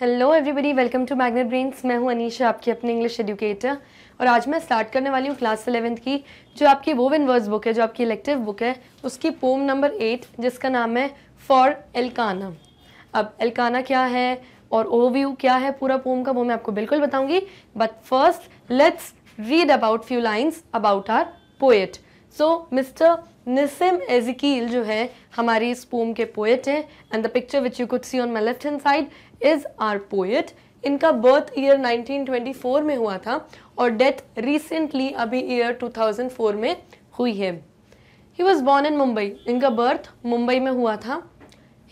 Hello everybody welcome to magnet brains मैं हूं अनीशा आपकी अपने इंग्लिश एजुकेटर और आज मैं स्टार्ट करने वाली हूं क्लास एलेवेंथ की जो आपकी वोवन वर्ड्स बुक है जो आपकी इलेक्टिव बुक है उसकी पोम नंबर एट जिसका नाम है फॉर एलकाना अब एलकाना क्या है और ओवरव्यू क्या है पूरा पोम का वो मैं आपको बिल्कुल बताऊँगी but first let's read about few lines about our poet so mister Nissim Ezekiel जो है हमारी इस पोम के पोएट हैं and the picture which you could see on my left hand side is our poet इनका बर्थ ईयर 1924 में हुआ था और डेथ रिसेंटली अभी ईयर 2004 में हुई है he was born in Mumbai इनका बर्थ मुंबई में हुआ था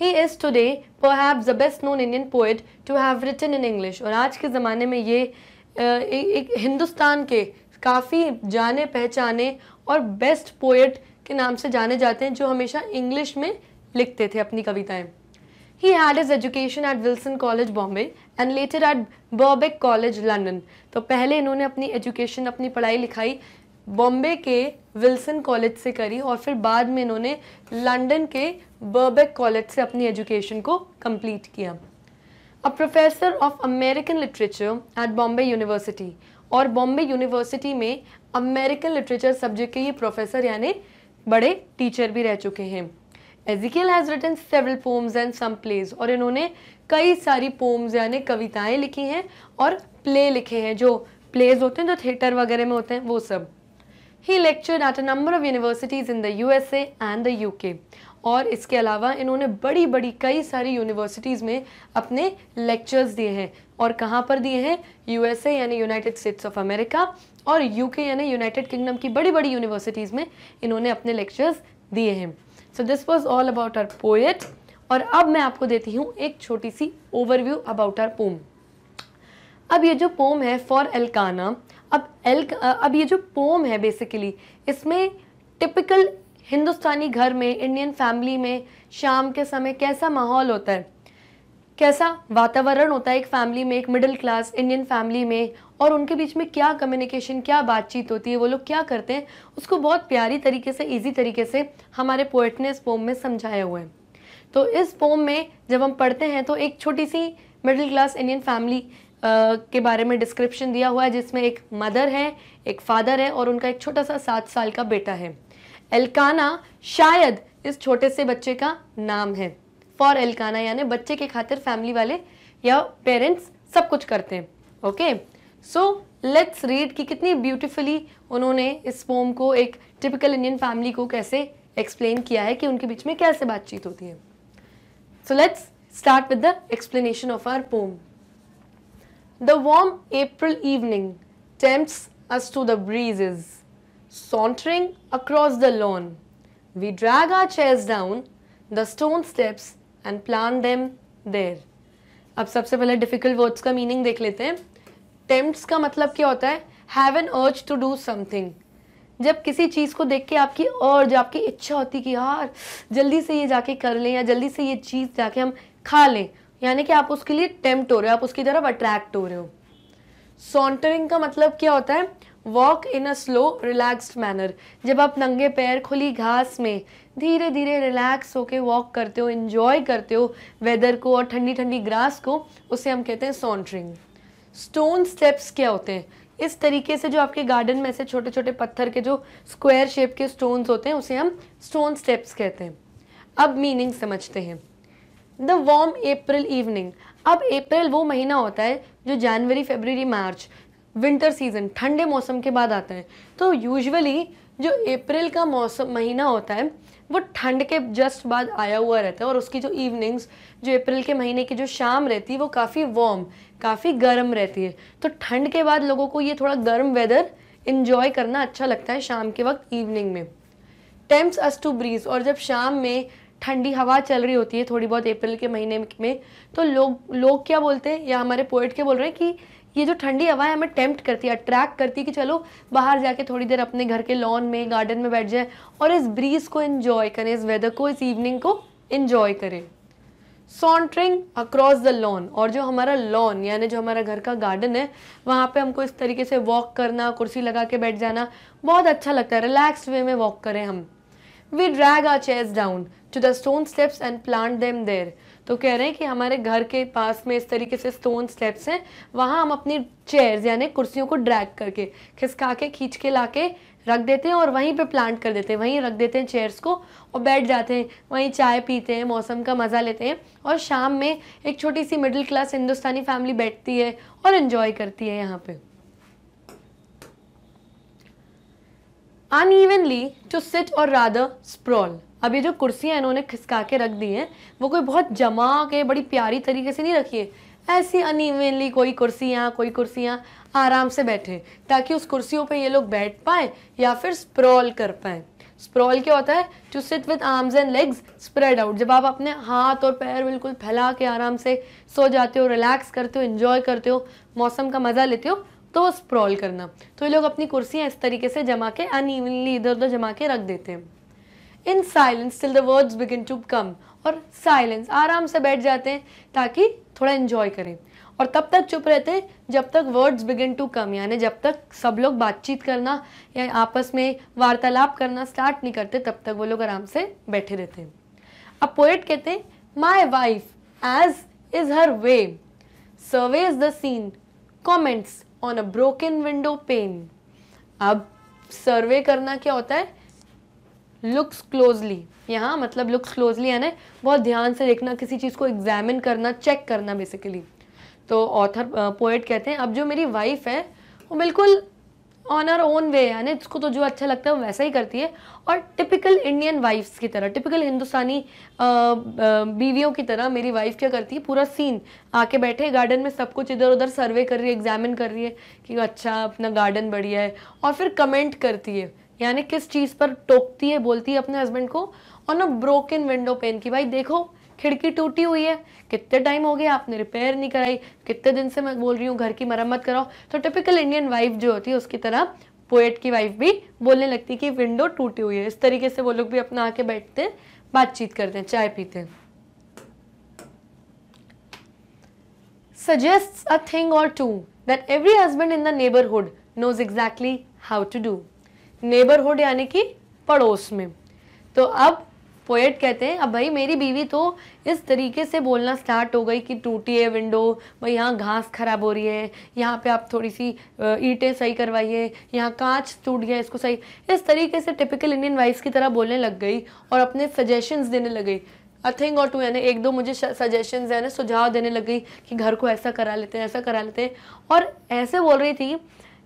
he is today have the best known Indian poet to have written in English और आज के ज़माने में ये एक हिंदुस्तान के काफ़ी जाने पहचाने और बेस्ट पोएट के नाम से जाने जाते हैं जो हमेशा इंग्लिश में लिखते थे अपनी कविताएं he had is education at Wilson college Bombay and later at बॉबेक कॉलेज लंडन तो पहले इन्होंने अपनी एजुकेशन अपनी पढ़ाई लिखाई बॉम्बे के विल्सन कॉलेज से करी और फिर बाद में इन्होंने लंदन के बर्बेक कॉलेज से अपनी एजुकेशन को कंप्लीट किया a professor of American literature at Bombay university और बॉम्बे यूनिवर्सिटी में अमेरिकन लिटरेचर सब्जेक्ट के ये प्रोफेसर यानी बड़े टीचर भी रह चुके हैं Ezekiel has written several poems and some plays और इन्होंने कई सारी पोम्स यानी कविताएं लिखी हैं और प्ले लिखे हैं जो प्लेज होते हैं जो थिएटर वगैरह में होते हैं वो सब ही lecture at a number of universities in the U S A and the U K और इसके अलावा इन्होंने बड़ी बड़ी कई सारी यूनिवर्सिटीज़ में अपने लेक्चर्स दिए हैं और कहाँ पर दिए हैं यू एस ए यानी यूनाइटेड स्टेट्स ऑफ अमेरिका और यूके यानी यूनाइटेड किंगडम की बड़ी बड़ी यूनिवर्सिटीज़ में इन्होंने अपने लेक्चर्स दिए हैं so this was all about our poet और अब मैं आपको देती हूँ एक छोटी सी ओवरव्यू अबाउट आर पोम अब ये जो पोम है फॉर एलकाना अब एल अब ये जो पोम है बेसिकली इसमें टिपिकल हिंदुस्तानी घर में इंडियन फैमिली में शाम के समय कैसा माहौल होता है कैसा वातावरण होता है एक फैमिली में एक मिडिल क्लास इंडियन फैमिली में और उनके बीच में क्या कम्युनिकेशन क्या बातचीत होती है वो लोग क्या करते हैं उसको बहुत प्यारी तरीके से इजी तरीके से हमारे पोएट ने इस पोम में समझाया हुआ है तो इस पोम में जब हम पढ़ते हैं तो एक छोटी सी मिडिल क्लास इंडियन फैमिली के बारे में डिस्क्रिप्शन दिया हुआ है जिसमें एक मदर है एक फादर है और उनका एक छोटा सा सात साल का बेटा है एलकाना शायद इस छोटे से बच्चे का नाम है फॉर एलकाना यानी बच्चे के खातिर फैमिली वाले या पेरेंट्स सब कुछ करते हैं ओके सो लेट्स रीड कि कितनी ब्यूटिफुली उन्होंने इस पोम को एक टिपिकल इंडियन फैमिली को कैसे एक्सप्लेन किया है कि उनके बीच में कैसे बातचीत होती है so let's start with the explanation of our poem The warm April evening tempts us to the breezes. Sauntering across the lawn we drag our chairs down the stone steps and plan them there अब सबसे पहले difficult words का meaning देख लेते हैं टेम्प्ट्स का मतलब क्या होता है have an urge to do something जब किसी चीज़ को देख के आपकी और जो आपकी इच्छा होती कि यार जल्दी से ये जाके कर लें या जल्दी से ये चीज़ जाके हम खा लें यानी कि आप उसके लिए टेम्प्ट हो रहे हो आप उसकी तरफ अट्रैक्ट हो रहे हो सॉन्टरिंग का मतलब क्या होता है walk in a slow relaxed manner जब आप नंगे पैर खुली घास में धीरे धीरे रिलैक्स होके वॉक करते हो इन्जॉय करते हो वेदर को और ठंडी ठंडी ग्रास को उसे हम कहते हैं सॉन्ट्रिंग स्टोन स्टेप्स क्या होते हैं इस तरीके से जो आपके गार्डन में से छोटे छोटे पत्थर के जो स्क्वायर शेप के स्टोन्स होते हैं उसे हम स्टोन स्टेप्स कहते हैं अब मीनिंग समझते हैं द वॉम अप्रैल इवनिंग अब अप्रैल वो महीना होता है जो जनवरी फेबररी मार्च विंटर सीजन ठंडे मौसम के बाद आते हैं तो यूजुअली जो अप्रैल का मौसम महीना होता है वो ठंड के जस्ट बाद आया हुआ रहता है और उसकी जो इवनिंग्स जो अप्रैल के महीने की जो शाम रहती है वो काफ़ी वार्म काफ़ी गर्म रहती है तो ठंड के बाद लोगों को ये थोड़ा गर्म वेदर इन्जॉय करना अच्छा लगता है शाम के वक्त इवनिंग में टेम्प्स अस टू ब्रीज और जब शाम में ठंडी हवा चल रही होती है थोड़ी बहुत अप्रैल के महीने में तो लोग लोग क्या बोलते हैं या हमारे पोइट क्या बोल रहे हैं कि ये जो ठंडी हवाएं हमें टेम्प्ट करती है अट्रैक्ट करती है कि चलो बाहर जाके थोड़ी देर अपने घर के लॉन में गार्डन में बैठ जाए और इस ब्रीज को इन्जॉय करें इस वेदर को इस इवनिंग को इन्जॉय करें सॉन्ट्रिंग अक्रॉस द लॉन और जो हमारा लॉन यानी जो हमारा घर का गार्डन है वहाँ पे हमको इस तरीके से वॉक करना कुर्सी लगा के बैठ जाना बहुत अच्छा लगता है रिलैक्स वे में वॉक करें हम we drag our chairs down to the stone steps and plant them there तो कह रहे हैं कि हमारे घर के पास में इस तरीके से स्टोन स्टेप्स हैं वहाँ हम अपनी चेयर्स यानी कुर्सियों को ड्रैग करके खिसका के खींच के ला के रख देते हैं और वहीं पे प्लांट कर देते हैं वहीं रख देते हैं चेयर्स को और बैठ जाते हैं वहीं चाय पीते हैं मौसम का मज़ा लेते हैं और शाम में एक छोटी सी मिडिल क्लास हिंदुस्तानी फैमिली बैठती है और इन्जॉय करती है यहाँ पे unevenly to sit or rather sprawl अब ये जो कुर्सियाँ इन्होंने खिसका के रख दी हैं वो कोई बहुत जमा के बड़ी प्यारी तरीके से नहीं रखी है ऐसी अनइवनली कोई कुर्सियाँ कोई कुर्सियाँ आराम से बैठे ताकि उस कुर्सियों पे ये लोग बैठ पाएँ या फिर स्प्रॉल कर पाएँ स्प्रॉल क्या होता है to sit with arms and legs spread out जब आप अपने हाथ और पैर बिल्कुल फैला के आराम से सो जाते हो रिलैक्स करते हो इन्जॉय करते हो मौसम का मज़ा लेते हो तो स्प्रॉल करना तो ये लोग अपनी कुर्सियाँ इस तरीके से जमा के अनइवनली इधर उधर जमा के रख देते हैं in silence till the words begin to come और साइलेंस आराम से बैठ जाते हैं ताकि थोड़ा इन्जॉय करें और तब तक चुप रहते हैं जब तक वर्ड्स बिगिन टू कम यानी जब तक सब लोग बातचीत करना या आपस में वार्तालाप करना स्टार्ट नहीं करते तब तक वो लोग आराम से बैठे रहते हैं अब पोएट कहते हैं my wife as is her way survey is the scene comments on a broken window pane अब सर्वे करना क्या होता है लुक्स क्लोजली यहाँ मतलब लुक्स क्लोजली यानी बहुत ध्यान से देखना किसी चीज़ को एग्जामिन करना चेक करना बेसिकली तो ऑथर पोएट कहते हैं अब जो मेरी वाइफ है वो बिल्कुल ऑन आर ओन वे यानी इसको तो जो अच्छा लगता है वो वैसा ही करती है और टिपिकल इंडियन वाइफ्स की तरह टिपिकल हिंदुस्तानी बीवियों की तरह मेरी वाइफ क्या करती है पूरा सीन आके बैठे गार्डन में सब कुछ इधर उधर सर्वे कर रही है एग्जामिन कर रही है कि अच्छा अपना गार्डन बढ़िया है और फिर कमेंट करती है यानी किस चीज़ पर टोकती है बोलती है अपने हस्बैंड को और अ ब्रोकन विंडो पेन की भाई देखो खिड़की टूटी हुई है कितने टाइम हो गया आपने रिपेयर नहीं कराई कितने दिन से मैं बोल रही हूँ घर की मरम्मत कराओ तो टिपिकल इंडियन वाइफ जो होती है उसकी तरह पोएट की वाइफ भी बोलने लगती कि विंडो टूटी हुई है इस तरीके से वो लोग भी अपना आके बैठते हैं बातचीत करते हैं चाय पीते हैं suggest a thing or two that every husband in the neighbourhood knows exactly how to do neighbourhood यानी कि पड़ोस में तो अब पोएट कहते हैं अब भाई मेरी बीवी तो इस तरीके से बोलना स्टार्ट हो गई कि टूटी है विंडो भाई यहाँ घास खराब हो रही है यहाँ पे आप थोड़ी सी ईंटें सही करवाइए यहाँ कांच टूट गया इसको सही इस तरीके से टिपिकल इंडियन वाइफ की तरह बोलने लग गई और अपने सजेशंस देने लग गई अ थिंग और टू यानी एक दो मुझे सजेशंस यानी सुझाव देने लग गई कि घर को ऐसा करा लेते हैं ऐसा करा लेते हैं और ऐसे बोल रही थी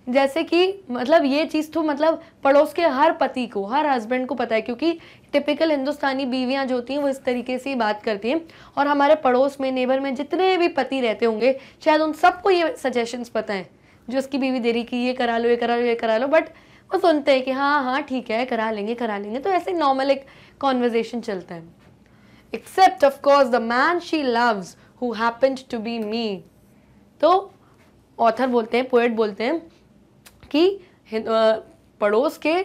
जैसे कि मतलब ये चीज़ तो मतलब पड़ोस के हर पति को हर हस्बैंड को पता है क्योंकि टिपिकल हिंदुस्तानी बीवियाँ जो होती हैं वो इस तरीके से ही बात करती हैं और हमारे पड़ोस में नेबर में जितने भी पति रहते होंगे शायद उन सबको ये सजेशंस पता हैं जो उसकी बीवी दे रही कि ये करा लो ये करा लो ये करा लो बट वो सुनते हैं कि हाँ हाँ ठीक है करा लेंगे करा लेंगे तो ऐसे नॉर्मल एक कॉन्वर्जेशन चलता है except of course the man she loves who happened to be me तो ऑथर बोलते हैं पोएट बोलते हैं कि पड़ोस के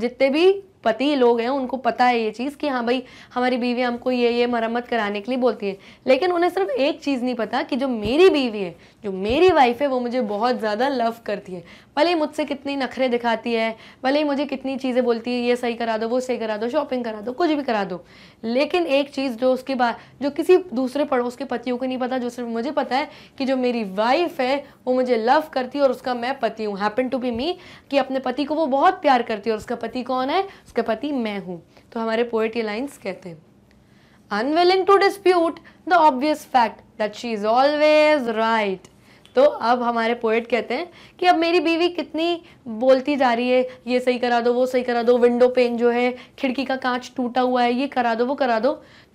जितने भी पति लोग हैं उनको पता है ये चीज़ कि हाँ भाई हमारी बीवी हमको ये ये मरम्मत कराने के लिए बोलती है लेकिन उन्हें सिर्फ एक चीज़ नहीं पता कि जो मेरी बीवी है जो मेरी वाइफ है वो मुझे बहुत ज़्यादा लव करती है भले ही मुझसे कितनी नखरे दिखाती है भले ही मुझे कितनी चीज़ें बोलती है ये सही करा दो वो सही करा दो शॉपिंग करा दो कुछ भी करा दो लेकिन एक चीज़ जो उसके बाद जो किसी दूसरे पड़ोस के पतियों को नहीं पता जो सिर्फ मुझे पता है कि जो मेरी वाइफ है वो मुझे लव करती है और उसका मैं पति हूँ हैपन टू बी मी कि अपने पति को वो बहुत प्यार करती है और उसका पति कौन है उसका पति मैं हूँ तो हमारे पोएट ये लाइन्स कहते हैं unwilling to dispute the obvious fact that she is always right. तो अब हमारे पोइट कहते हैं कि अब मेरी बीवी कितनी बोलती जा रही है ये सही करा दो वो सही करा दो विंडो पेन जो है खिड़की का कांच टूटा हुआ है ये करा दो वो करा दो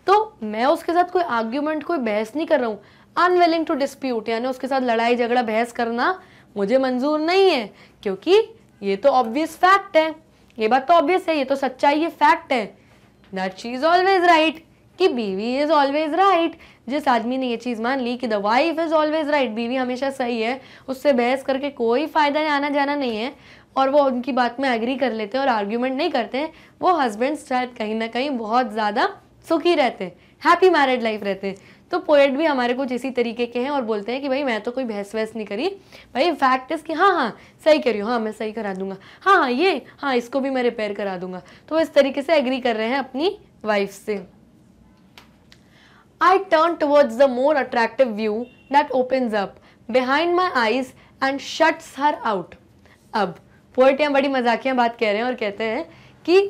तो मैं उसके साथ कोई आर्ग्यूमेंट कोई बहस नहीं कर रहा हूँ अनविलिंग टू डिस्प्यूट यानी उसके साथ लड़ाई झगड़ा बहस करना मुझे मंजूर नहीं है क्योंकि ये तो ऑब्वियस फैक्ट है ये बात तो ऑब्वियस है ये तो सच्चाई ये फैक्ट है that she is always right कि बीवी इज़ ऑलवेज राइट जिस आदमी ने ये चीज़ मान ली कि the wife is always right बीवी हमेशा सही है उससे बहस करके कोई फ़ायदा आना जाना नहीं है और वो उनकी बात में एग्री कर लेते हैं और आर्ग्यूमेंट नहीं करते हैं वो हस्बैंड शायद कहीं ना कहीं बहुत ज़्यादा सुखी रहते हैं हैप्पी मैरिड लाइफ रहते हैं तो पोएट भी हमारे कुछ इसी तरीके के हैं और बोलते हैं कि भाई मैं तो कोई बहस वहस नहीं करी भाई फैक्ट इज़ कि हाँ हाँ सही करी हाँ मैं सही करा दूंगा हाँ हाँ ये हाँ इसको भी मैं रिपेयर करा दूंगा तो इस तरीके से एग्री कर रहे हैं अपनी वाइफ से I turn towards the more attractive view that opens up behind my eyes and shuts her out. अब पोएट यहाँ बड़ी मजाकिया बात कह रहे हैं और कहते हैं कि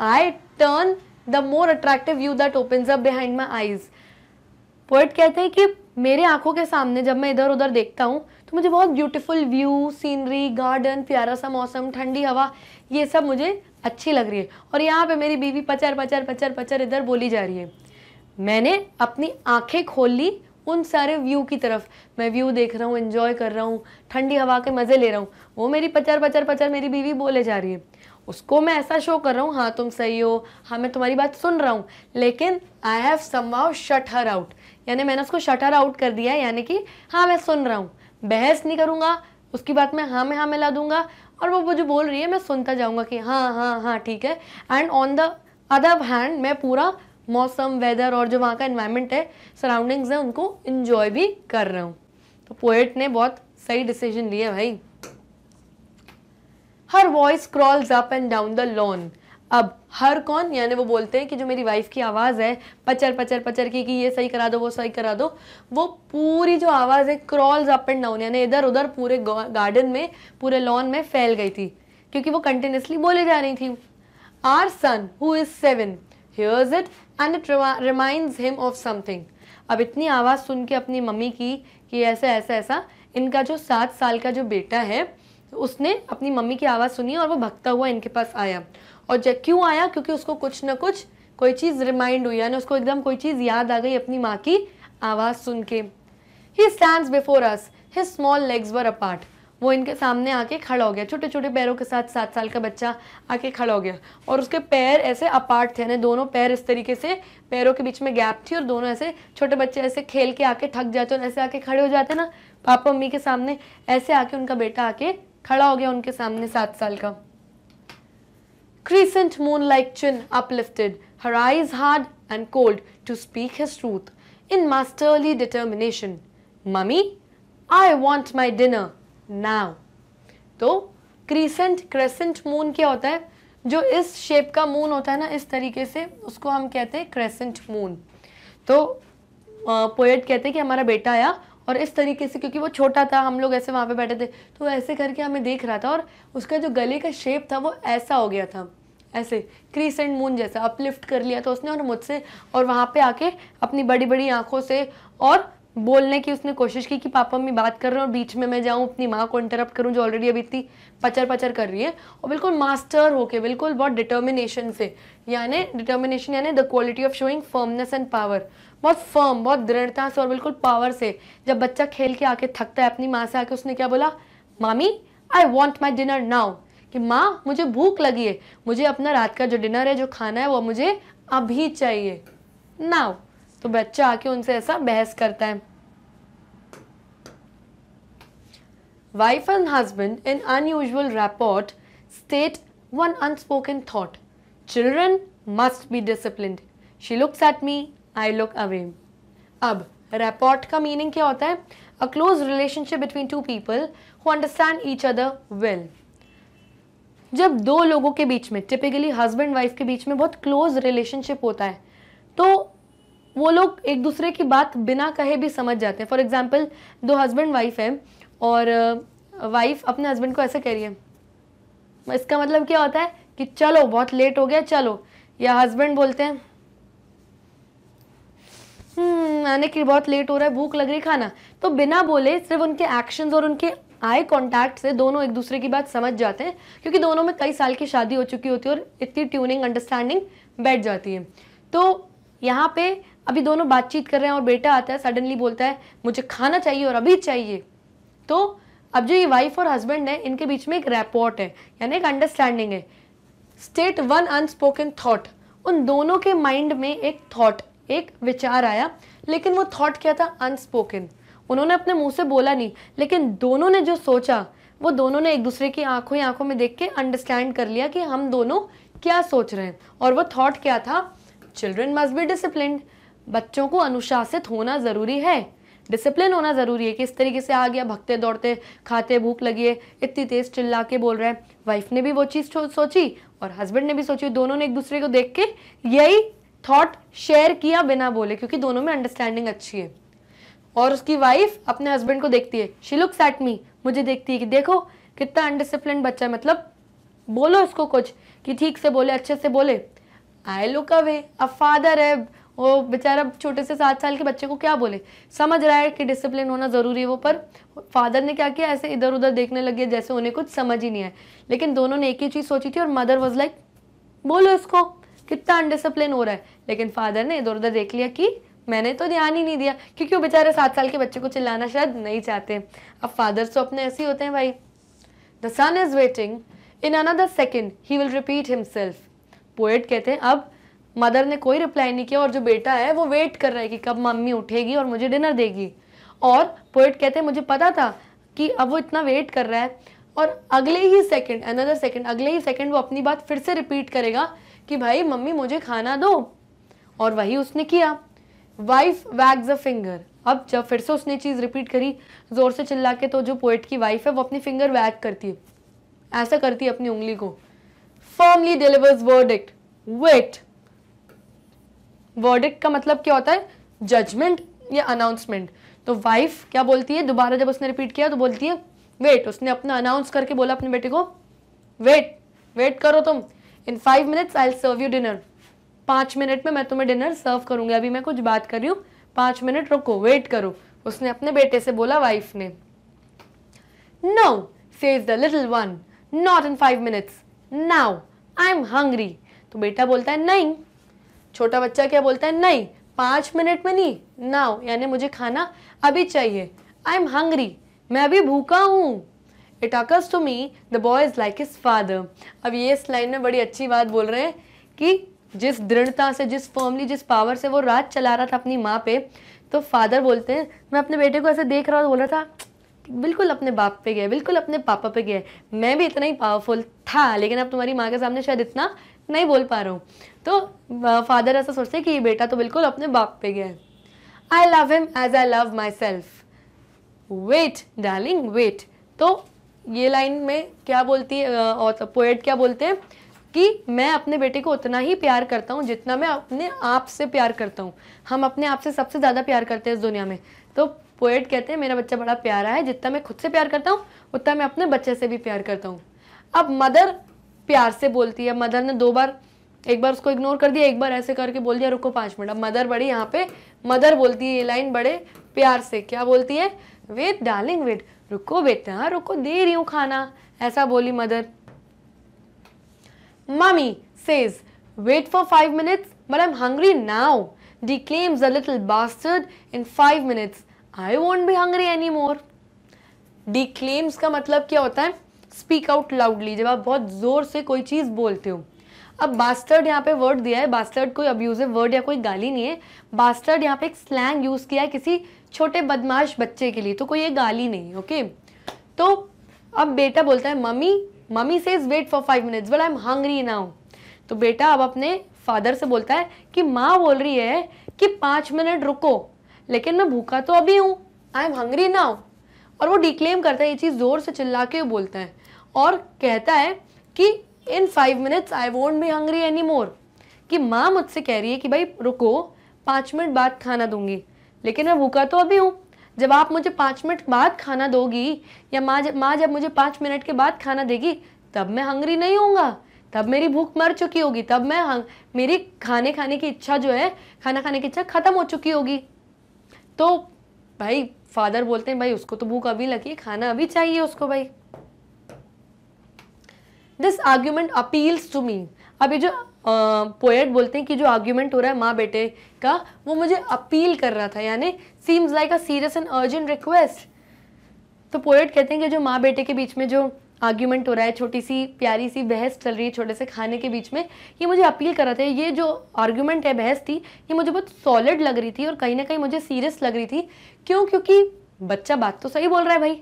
I turn the more attractive view that opens up behind my eyes poet कहते हैं कि मेरे आंखों के सामने जब मैं इधर उधर देखता हूँ तो मुझे बहुत ब्यूटीफुल व्यू सीनरी गार्डन प्यारा सा मौसम ठंडी हवा ये सब मुझे अच्छी लग रही है और यहाँ पे मेरी बीवी पचर पचर पचर पचर इधर बोली जा रही है मैंने अपनी आंखें खोल ली उन सारे व्यू की तरफ मैं व्यू देख रहा हूँ इन्जॉय कर रहा हूँ ठंडी हवा के मज़े ले रहा हूँ वो मेरी पचर पचर पचर मेरी बीवी बोले जा रही है उसको मैं ऐसा शो कर रहा हूँ हाँ तुम सही हो हाँ मैं तुम्हारी बात सुन रहा हूँ लेकिन I have somehow shut her out यानी मैंने उसको हर आउट कर दिया यानी कि हाँ मैं सुन रहा हूँ बहस नहीं करूँगा उसकी बात मैं हाँ में हाँ मिला दूंगा और वो जो बोल रही है मैं सुनता जाऊँगा कि हाँ हाँ हाँ ठीक है and on the other hand मैं पूरा मौसम वेदर और जो वहाँ का इन्वायरमेंट है सराउंडिंग्स है उनको इन्जॉय भी कर रहा हूँ तो पोएट ने बहुत सही डिसीजन लिया भाई her voice crawls up and down the lawn अब हर कौन यानी वो बोलते हैं कि जो मेरी वाइफ की आवाज़ है पचर पचर पचर की कि ये सही करा दो वो सही करा दो वो पूरी जो आवाज़ है क्रॉल्स अप एंड डाउन यानी इधर उधर पूरे गार्डन में पूरे लॉन में फैल गई थी क्योंकि वो कंटिन्यूसली बोले जा रही थी our son who is seven hears it and it reminds him of something. अब इतनी आवाज़ सुन के अपनी मम्मी की कि ऐसा ऐसा ऐसा इनका जो सात साल का जो बेटा है उसने अपनी मम्मी की आवाज़ सुनी और वो भगता हुआ इनके पास आया और जब क्यों आया क्योंकि उसको कुछ ना कुछ कोई चीज़ रिमाइंड हुई यानी उसको एकदम कोई चीज़ याद आ गई अपनी माँ की आवाज़ सुन के ही stand before us his small legs were apart वो इनके सामने आके खड़ा हो गया छोटे छोटे पैरों के साथ सात साल का बच्चा आके खड़ा हो गया और उसके पैर ऐसे अपार्ट थे ना दोनों पैर इस तरीके से पैरों के बीच में गैप थी और दोनों ऐसे छोटे बच्चे ऐसे खेल के आके थक जाते और ऐसे आके खड़े हो जाते ना पापा मम्मी के सामने ऐसे आके उनका बेटा आके खड़ा हो गया उनके सामने सात साल का crescent moon like chin uplifted her eyes hard and cold to speak his truth in masterly determination mummy I want my dinner now तो क्रीसेंट क्रेसेंट मून क्या होता है जो इस शेप का मून होता है ना इस तरीके से उसको हम कहते हैं क्रेसेंट मून तो पोएट कहते हैं कि हमारा बेटा आया और इस तरीके से क्योंकि वो छोटा था हम लोग ऐसे वहाँ पे बैठे थे तो ऐसे करके हमें देख रहा था और उसका जो गले का शेप था वो ऐसा हो गया था ऐसे क्रीसेंट मून जैसा अपलिफ्ट कर लिया था उसने और मुझसे और वहाँ पे आके अपनी बड़ी बड़ी आँखों से और बोलने की उसने कोशिश की कि पापा मम्मी बात कर रहे हैं और बीच में मैं जाऊं अपनी माँ को इंटरप्ट करूं जो ऑलरेडी अभी इतनी पचर पचर कर रही है और बिल्कुल मास्टर होके बिल्कुल बहुत डिटर्मिनेशन से यानी डिटर्मिनेशन यानी the quality of showing firmness and power बहुत फर्म बहुत दृढ़ता से और बिल्कुल पावर से जब बच्चा खेल के आके थकता है अपनी माँ से आके उसने क्या बोला mummy I want my dinner now कि माँ मुझे भूख लगी है मुझे अपना रात का जो डिनर है जो खाना है वो मुझे अभी चाहिए नाउ तो बच्चा आके उनसे ऐसा बहस करता है wife and husband in unusual rapport state one unspoken thought children must be discipline she looks at me I look away अब रेपॉर्ट का मीनिंग क्या होता है a close relationship between two people who understand each other well जब दो लोगों के बीच में टिपिकली हस्बैंड वाइफ के बीच में बहुत क्लोज रिलेशनशिप होता है तो वो लोग एक दूसरे की बात बिना कहे भी समझ जाते हैं फॉर एग्जाम्पल दो हस्बैंड वाइफ है और वाइफ uh, अपने हस्बैंड को ऐसे कह रही है इसका मतलब क्या होता है कि चलो बहुत लेट हो गया चलो या हस्बैंड बोलते हैं हम्म, आने की बहुत लेट हो रहा है भूख लग रही खाना तो बिना बोले सिर्फ उनके एक्शन और उनके आई कांटेक्ट से दोनों एक दूसरे की बात समझ जाते हैं क्योंकि दोनों में कई साल की शादी हो चुकी होती है और इतनी ट्यूनिंग अंडरस्टैंडिंग बैठ जाती है तो यहाँ पे अभी दोनों बातचीत कर रहे हैं और बेटा आता है सडनली बोलता है मुझे खाना चाहिए और अभी चाहिए तो अब जो ये वाइफ और हस्बैंड है इनके बीच में एक रेपोर्ट है यानी एक अंडरस्टैंडिंग है स्टेट वन अनस्पोकन थॉट उन दोनों के माइंड में एक थॉट एक विचार आया लेकिन वो थॉट क्या था अनस्पोकन उन्होंने अपने मुंह से बोला नहीं लेकिन दोनों ने जो सोचा वो दोनों ने एक दूसरे की आंखों ही आंखों में देख के अंडरस्टैंड कर लिया कि हम दोनों क्या सोच रहे हैं और वो थॉट क्या था चिल्ड्रेन मस्ट बी डिसिप्लिन बच्चों को अनुशासित होना ज़रूरी है डिसिप्लिन होना ज़रूरी है कि इस तरीके से आ गया भगते दौड़ते खाते भूख लगी है इतनी तेज़ चिल्ला के बोल रहे हैं वाइफ ने भी वो चीज़ सोची और हस्बैंड ने भी सोची दोनों ने एक दूसरे को देख के यही थॉट शेयर किया बिना बोले क्योंकि दोनों में अंडरस्टैंडिंग अच्छी है और उसकी वाइफ अपने हस्बैंड को देखती है शी लुक्स एट मी मुझे देखती है कि देखो कितना अनडिसिप्लिन बच्चा है मतलब बोलो उसको कुछ कि ठीक से बोले अच्छे से बोले I look away a father है वो बेचारा छोटे से सात साल के बच्चे को क्या बोले समझ रहा है कि डिसिप्लिन होना ज़रूरी है वो पर फादर ने क्या किया ऐसे इधर उधर देखने लगे जैसे उन्हें कुछ समझ ही नहीं आए लेकिन दोनों ने एक ही चीज़ सोची थी और मदर वॉज लाइक बोलो इसको कितना अनडिसिप्लिन हो रहा है लेकिन फादर ने इधर उधर देख लिया कि मैंने तो ध्यान ही नहीं दिया क्योंकि वो बेचारे सात साल के बच्चे को चिल्लाना शायद नहीं चाहते अब फादर तो अपने ऐसे ही होते हैं भाई the son is waiting in another second he will repeat himself poet कहते हैं अब मदर ने कोई रिप्लाई नहीं किया और जो बेटा है वो वेट कर रहा है कि कब मम्मी उठेगी और मुझे डिनर देगी और पोइट कहते हैं मुझे पता था कि अब वो इतना वेट कर रहा है और अगले ही सेकंड अनदर सेकंड अगले ही सेकंड वो अपनी बात फिर से रिपीट करेगा कि भाई मम्मी मुझे खाना दो और वही उसने किया वाइफ वैग्स अ फिंगर अब जब फिर से उसने चीज़ रिपीट करी ज़ोर से चिल्ला के तो जो पोइट की वाइफ है वो अपनी फिंगर वैग करती है ऐसा करती है अपनी उंगली को firmly delivers it weight verdict का मतलब क्या होता है जजमेंट या अनाउंसमेंट तो वाइफ क्या बोलती है दोबारा जब उसने रिपीट किया तो बोलती है वेट उसने अपना अनाउंस करके बोला अपने बेटे को वेट वेट करो तुम in five minutes I serve you dinner पाँच मिनट में मैं तुम्हें डिनर सर्व करूंगी अभी मैं कुछ बात कर रही हूँ पाँच मिनट रुको वेट करो उसने अपने बेटे से बोला वाइफ ने no says the little one not in five minutes now I am hungry तो बेटा बोलता है नहीं छोटा बच्चा क्या बोलता है नहीं पाँच मिनट में नहीं नाउ यानी मुझे खाना अभी चाहिए आई एम हंग्री मैं अभी भूखा हूँ it occurs to me the boy is like his father अब ये इस लाइन में बड़ी अच्छी बात बोल रहे हैं कि जिस दृढ़ता से जिस फॉर्मली जिस पावर से वो रात चला रहा था अपनी माँ पे तो फादर बोलते हैं मैं अपने बेटे को ऐसे देख रहा था बोल रहा था बिल्कुल अपने बाप पे गए बिल्कुल अपने पापा पे गए मैं भी इतना ही पावरफुल था लेकिन अब तुम्हारी माँ के सामने शायद इतना नहीं बोल पा रहा हूँ तो फादर ऐसा सोचते कि ये बेटा तो बिल्कुल अपने बाप पे गया I love him as I love myself wait darling wait तो ये लाइन में क्या बोलती है और पोएट क्या बोलते हैं कि मैं अपने बेटे को उतना ही प्यार करता हूँ जितना मैं अपने आप से प्यार करता हूँ हम अपने आप से सबसे ज़्यादा प्यार करते हैं इस दुनिया में तो पोएट कहते हैं मेरा बच्चा बड़ा प्यारा है जितना मैं खुद से प्यार करता हूँ उतना मैं अपने बच्चे से भी प्यार करता हूँ अब मदर प्यार से बोलती है मदर ने दो बार एक बार उसको इग्नोर कर दिया एक बार ऐसे करके बोल दिया रुको पाँच मिनट अब मदर बड़ी यहाँ पे मदर बोलती है ये लाइन बड़े प्यार से क्या बोलती है वेट डार्लिंग वेट रुको बेटा रुको दे रही हूँ खाना ऐसा बोली mother mummy says wait for five minutes but am hungry now claims a little bastard in five minutes I want be hungry any more the claims का मतलब क्या होता है स्पीक आउट लाउडली जब आप बहुत ज़ोर से कोई चीज़ बोलते हो अब बास्टर्ड यहाँ पे वर्ड दिया है बास्टर्ड कोई अब्यूजिव वर्ड या कोई गाली नहीं है बास्टर्ड यहाँ पे एक स्लैंग यूज़ किया है किसी छोटे बदमाश बच्चे के लिए तो कोई ये गाली नहीं ओके तो अब बेटा बोलता है मम्मी मम्मी से is wait for five minutes but I am hungry now तो बेटा अब अपने फादर से बोलता है कि माँ बोल रही है कि पाँच मिनट रुको लेकिन मैं भूखा तो अभी हूँ आई एम हंग्री नाउ और वो डिक्लेम करता है ये चीज़ ज़ोर से चिल्ला के बोलता है और कहता है कि in five minutes I won't be hungry any more कि माँ मुझसे कह रही है कि भाई रुको पाँच मिनट बाद खाना दूंगी लेकिन मैं भूखा तो अभी हूँ जब आप मुझे पाँच मिनट बाद खाना दोगी या माँ जब माँ जब मुझे पाँच मिनट के बाद खाना देगी तब मैं हंग्री नहीं होऊंगा तब मेरी भूख मर चुकी होगी तब मैं हंग मेरी खाने खाने की इच्छा जो है खाना खाने की इच्छा ख़त्म हो चुकी होगी तो भाई फादर बोलते हैं भाई उसको तो भूख अभी लगी खाना अभी चाहिए उसको भाई this argument appeals to me अब ये जो पोएट बोलते हैं कि जो आर्ग्यूमेंट हो रहा है माँ बेटे का वो मुझे अपील कर रहा था यानी seems like a serious and urgent request तो पोएट कहते हैं कि जो माँ बेटे के बीच में जो आर्ग्यूमेंट हो रहा है छोटी सी प्यारी सी बहस चल रही है छोटे से खाने के बीच में ये मुझे अपील कर रहा था ये जो आर्ग्यूमेंट है बहस थी ये मुझे बहुत सॉलिड लग रही थी और कहीं ना कहीं मुझे सीरियस लग रही थी क्यों क्योंकि बच्चा बात तो सही बोल रहा है भाई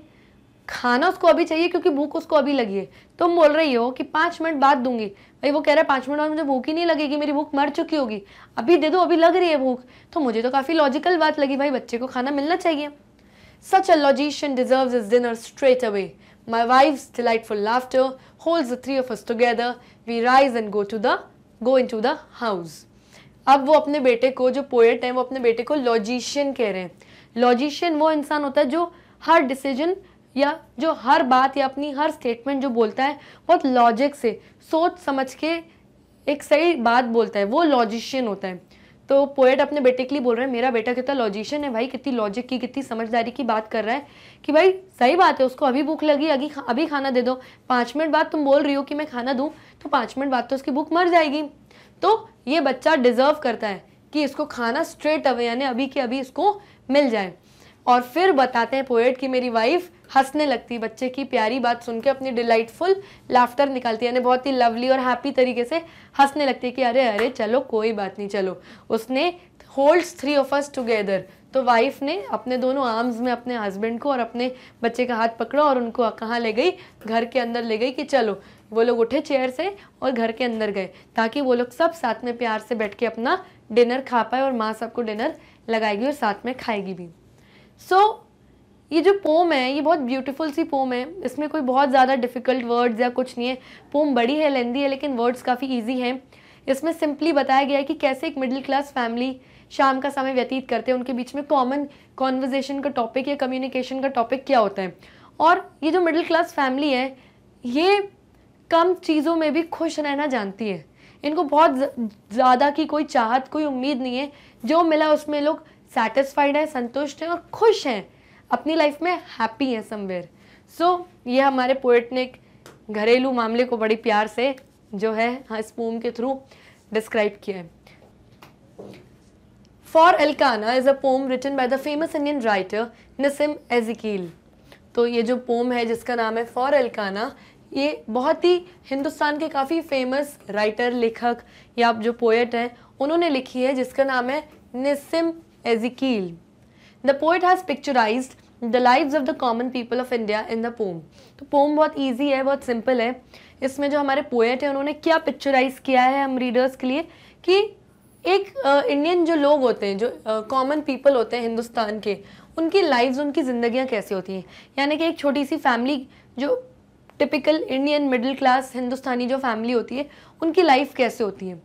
खाना उसको अभी चाहिए क्योंकि भूख उसको अभी लगी है तुम बोल रही हो कि पाँच मिनट बाद दूंगी भाई वो कह रहा है पाँच मिनट बाद मुझे भूख ही नहीं लगेगी मेरी भूख मर चुकी होगी अभी दे दो अभी लग रही है भूख तो मुझे तो काफ़ी लॉजिकल बात लगी भाई बच्चे को खाना मिलना चाहिए such a logician deserve is dinner straight away My wife's delightful laughter holds the three of us together. We rise and go to the go into the house. अब वो अपने बेटे को जो पोएट हैं वो अपने बेटे को लॉजिशियन कह रहे हैं लॉजिशियन वो इंसान होता है जो हर डिसीजन या जो हर बात या अपनी हर स्टेटमेंट जो बोलता है बहुत लॉजिक से सोच समझ के एक सही बात बोलता है वो लॉजिशियन होता है तो पोएट अपने बेटे के लिए बोल रहे हैं मेरा बेटा कितना लॉजिशियन है भाई कितनी लॉजिक की कितनी समझदारी की बात कर रहा है कि भाई सही बात है उसको अभी भूख लगी अभी अभी खाना दे दो पाँच मिनट बाद तुम बोल रही हो कि मैं खाना दूँ तो पाँच मिनट बाद तो उसकी भूख मर जाएगी तो ये बच्चा डिज़र्व करता है कि इसको खाना स्ट्रेट अवे यानी अभी के अभी इसको मिल जाए और फिर बताते हैं पोएट कि मेरी वाइफ हंसने लगती बच्चे की प्यारी बात सुन के अपनी डिलाइटफुल लाफ्टर निकालती है यानी बहुत ही लवली और हैप्पी तरीके से हंसने लगती है कि अरे अरे चलो कोई बात नहीं चलो उसने holds three of us together तो वाइफ ने अपने दोनों आर्म्स में अपने हस्बैंड को और अपने बच्चे का हाथ पकड़ा और उनको कहाँ ले गई घर के अंदर ले गई कि चलो वो लोग उठे चेयर से और घर के अंदर गए ताकि वो लोग सब साथ में प्यार से बैठ के अपना डिनर खा पाए और माँ सबको डिनर लगाएगी और साथ में खाएगी भी सो so, ये जो पोम है ये बहुत ब्यूटीफुल सी पोम है इसमें कोई बहुत ज़्यादा डिफ़िकल्ट वर्ड्स या कुछ नहीं है पोम बड़ी है लेंदी है लेकिन वर्ड्स काफ़ी ईजी हैं इसमें सिंपली बताया गया है कि कैसे एक मिडिल क्लास फैमिली शाम का समय व्यतीत करते हैं उनके बीच में कॉमन कॉन्वर्जेसन का टॉपिक या कम्युनिकेशन का टॉपिक क्या होता है और ये जो मिडिल क्लास फैमिली है ये कम चीज़ों में भी खुश रहना जानती है इनको बहुत ज़्यादा की कोई चाहत कोई उम्मीद नहीं है जो मिला उसमें लोग सेटिस्फाइड हैं संतुष्ट हैं और खुश हैं अपनी लाइफ में हैप्पी हैं समवेयर सो so, ये हमारे पोएट ने एक घरेलू मामले को बड़ी प्यार से जो है हाँ इस पोम के थ्रू डिस्क्राइब किया है for Elkana is a poem written by the famous Indian writer Nissim Ezekiel तो ये जो पोम है जिसका नाम है फॉर एलकाना ये बहुत ही हिंदुस्तान के काफ़ी फेमस राइटर लेखक या जो पोएट हैं उन्होंने लिखी है जिसका नाम है Nissim Ezekiel the poet has picturise the lives of the common people of India in the poem तो पोम बहुत ईजी है बहुत सिंपल है इसमें जो हमारे पोएट हैं उन्होंने क्या पिक्चराइज किया है हम रीडर्स के लिए कि एक इंडियन जो लोग होते हैं जो कॉमन पीपल होते हैं हिंदुस्तान के उनकी लाइफ्स उनकी ज़िंदियाँ कैसी होती हैं यानी कि एक छोटी सी फैमिली जो typical Indian middle class Hindustani जो फैमिली होती है उनकी लाइफ कैसे होती है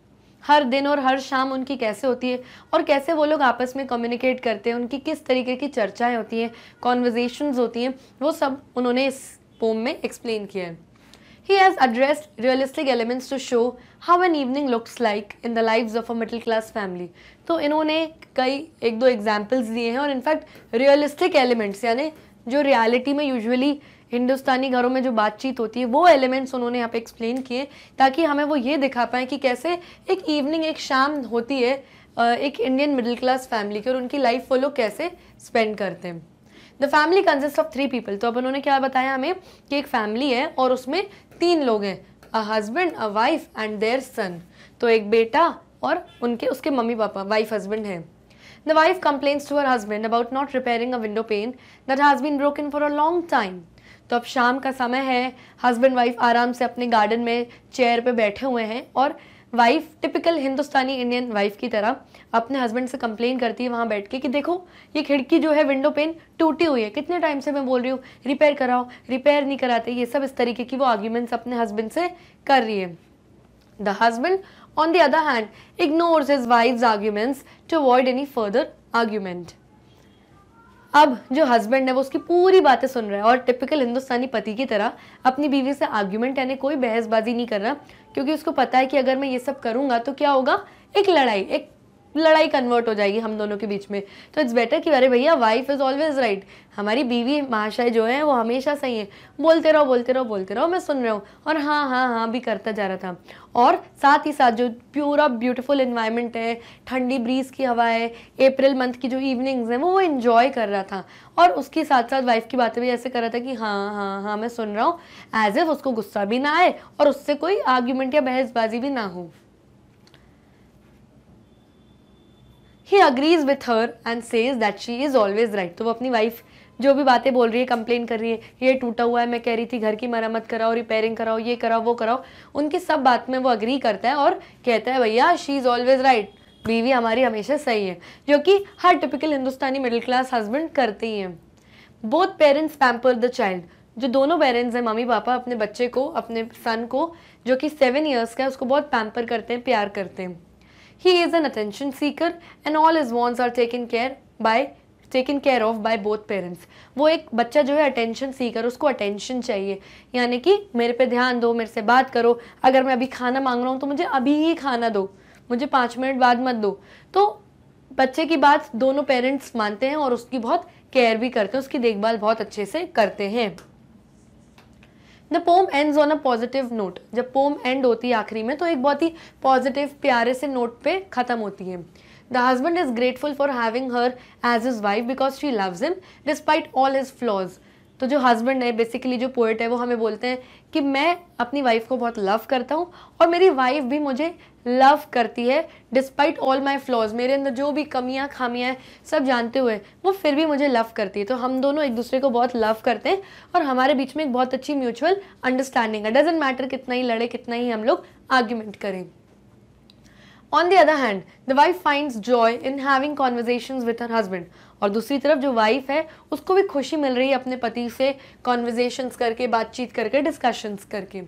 हर दिन और हर शाम उनकी कैसे होती है और कैसे वो लोग आपस में कम्युनिकेट करते हैं उनकी किस तरीके की चर्चाएं होती हैं कॉन्वर्जेशन होती हैं वो सब उन्होंने इस पोम में एक्सप्लेन किया है he has addressed realistic elements to show how an evening looks like in the life of a middle class family तो इन्होंने कई एक दो एग्जाम्पल्स दिए हैं और इनफैक्ट रियलिस्टिक एलिमेंट्स यानी जो रियलिटी में यूजुअली हिंदुस्तानी घरों में जो बातचीत होती है वो एलिमेंट्स उन्होंने यहाँ पे एक्सप्लेन किए ताकि हमें वो ये दिखा पाए कि कैसे एक इवनिंग एक शाम होती है एक इंडियन मिडिल क्लास फैमिली की और उनकी लाइफ वो लोग कैसे स्पेंड करते हैं the family consist of three people तो अब उन्होंने क्या बताया हमें कि एक फैमिली है और उसमें तीन लोग हैं a husband a wife and their son तो एक बेटा और उनके उसके मम्मी पापा वाइफ हस्बैंड हैं The wife complains to her husband about not repairing a window pane that has been broken for a long time. तो अब शाम का समय है हस्बैंड वाइफ आराम से अपने गार्डन में चेयर पे बैठे हुए हैं और wife typical Hindustani Indian wife की तरह अपने हस्बैंड से कंप्लेन करती है वहाँ बैठ के कि देखो ये खिड़की जो है विंडो पेन टूटी हुई है कितने टाइम से मैं बोल रही हूँ रिपेयर कराओ रिपेयर नहीं कराते ये सब इस तरीके की वो आर्ग्यूमेंट्स अपने हस्बैंड से कर रही है the husband on the other hand, ignores his wife's arguments to avoid any further argument. अब जो हस्बैंड है वो उसकी पूरी बातें सुन रहा है और टिपिकल हिंदुस्तानी पति की तरह अपनी बीवी से आर्ग्यूमेंट यानी कोई बहसबाजी नहीं कर रहा क्योंकि उसको पता है कि अगर मैं ये सब करूँगा तो क्या होगा एक लड़ाई एक लड़ाई कन्वर्ट हो जाएगी हम दोनों के बीच में तो इट्स बेटर कि अरे भैया वाइफ इज़ ऑलवेज राइट हमारी बीवी महाशय जो है वो हमेशा सही है बोलते रहो बोलते रहो बोलते रहो मैं सुन रहा हूँ और हाँ हाँ हाँ भी करता जा रहा था और साथ ही साथ जो प्योरा ब्यूटीफुल इन्वायरमेंट है ठंडी ब्रीज की हवा है अप्रैल मंथ की जो इवनिंग्स हैं वो वो इन्जॉय कर रहा था और उसके साथ साथ वाइफ की बातें भी ऐसे कर रहा था कि हाँ हाँ हाँ मैं सुन रहा हूँ एज एफ उसको गुस्सा भी ना आए और उससे कोई आर्ग्यूमेंट या बहसबाजी भी ना हो he agrees with her and says that she is always right तो वो अपनी वाइफ जो भी बातें बोल रही है कंप्लेन कर रही है ये टूटा हुआ है मैं कह रही थी घर की मरम्मत कराओ रिपेयरिंग कराओ ये कराओ वो कराओ उनकी सब बात में वो अग्री करता है और कहता है भैया शी इज़ ऑलवेज राइट बीवी हमारी हमेशा सही है जो कि हर typical Hindustani middle class husband करते ही हैं both parents pamper the child जो दोनों पेरेंट्स हैं मम्मी पापा अपने बच्चे को अपने सन को जो कि सेवन ईयर्स का है उसको बहुत पैम्पर करते हैं प्यार करते हैं He is an attention seeker and all his wants are taken care by taken care of by both parents वो एक बच्चा जो है अटेंशन सीकर उसको अटेंशन चाहिए यानी कि मेरे पे ध्यान दो मेरे से बात करो अगर मैं अभी खाना मांग रहा हूँ तो मुझे अभी ही खाना दो मुझे पाँच मिनट बाद मत दो तो बच्चे की बात दोनों पेरेंट्स मानते हैं और उसकी बहुत केयर भी करते हैं उसकी देखभाल बहुत अच्छे से करते हैं the poem and on a positive note जब पोम एंड होती है आखिरी में तो एक बहुत ही पॉजिटिव प्यारे से नोट पे ख़त्म होती है the husband is grateful for having her as his wife because she loves him despite all his flaws तो जो हस्बैंड है बेसिकली जो पोएट है वो हमें बोलते हैं कि मैं अपनी वाइफ को बहुत लव करता हूँ और मेरी वाइफ भी मुझे लव करती है डिस्पाइट ऑल माई फ्लॉज मेरे अंदर जो भी कमियाँ खामियाँ हैं सब जानते हुए वो फिर भी मुझे लव करती है तो हम दोनों एक दूसरे को बहुत लव करते हैं और हमारे बीच में एक बहुत अच्छी म्यूचुअल अंडरस्टैंडिंग है डजेंट मैटर कितना ही लड़े कितना ही हम लोग आर्ग्यूमेंट करें on the other hand the wife finds joy in having conversation with her husband और दूसरी तरफ जो वाइफ है उसको भी खुशी मिल रही है अपने पति से कॉन्वर्जेशंस करके बातचीत करके डिस्कशंस करके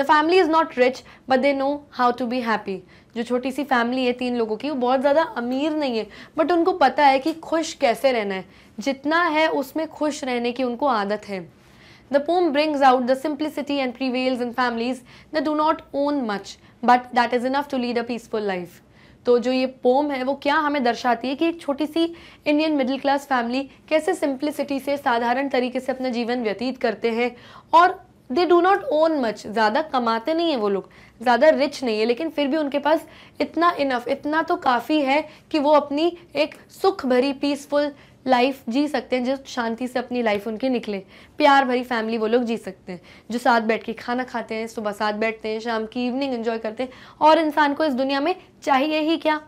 the family is not rich but they know how to be happy जो छोटी सी फैमिली है तीन लोगों की वो बहुत ज़्यादा अमीर नहीं है बट उनको पता है कि खुश कैसे रहना है जितना है उसमें खुश रहने की उनको आदत है the poem brings out the simplicity and prevails in families the do not own much but that is enough to lead a peaceful life तो जो ये पोम है वो क्या हमें दर्शाती है कि एक छोटी सी इंडियन मिडिल क्लास फैमिली कैसे सिंप्लिसिटी से साधारण तरीके से अपना जीवन व्यतीत करते हैं और they do not own much ज़्यादा कमाते नहीं हैं वो लोग ज़्यादा रिच नहीं है लेकिन फिर भी उनके पास इतना इनफ इतना तो काफ़ी है कि वो अपनी एक सुख भरी पीसफुल लाइफ जी सकते हैं जो शांति से अपनी लाइफ उनकी निकले प्यार भरी फैमिली वो लोग जी सकते हैं जो साथ बैठ के खाना खाते हैं सुबह साथ बैठते हैं शाम की इवनिंग एंजॉय करते हैं और इंसान को इस दुनिया में चाहिए ही क्या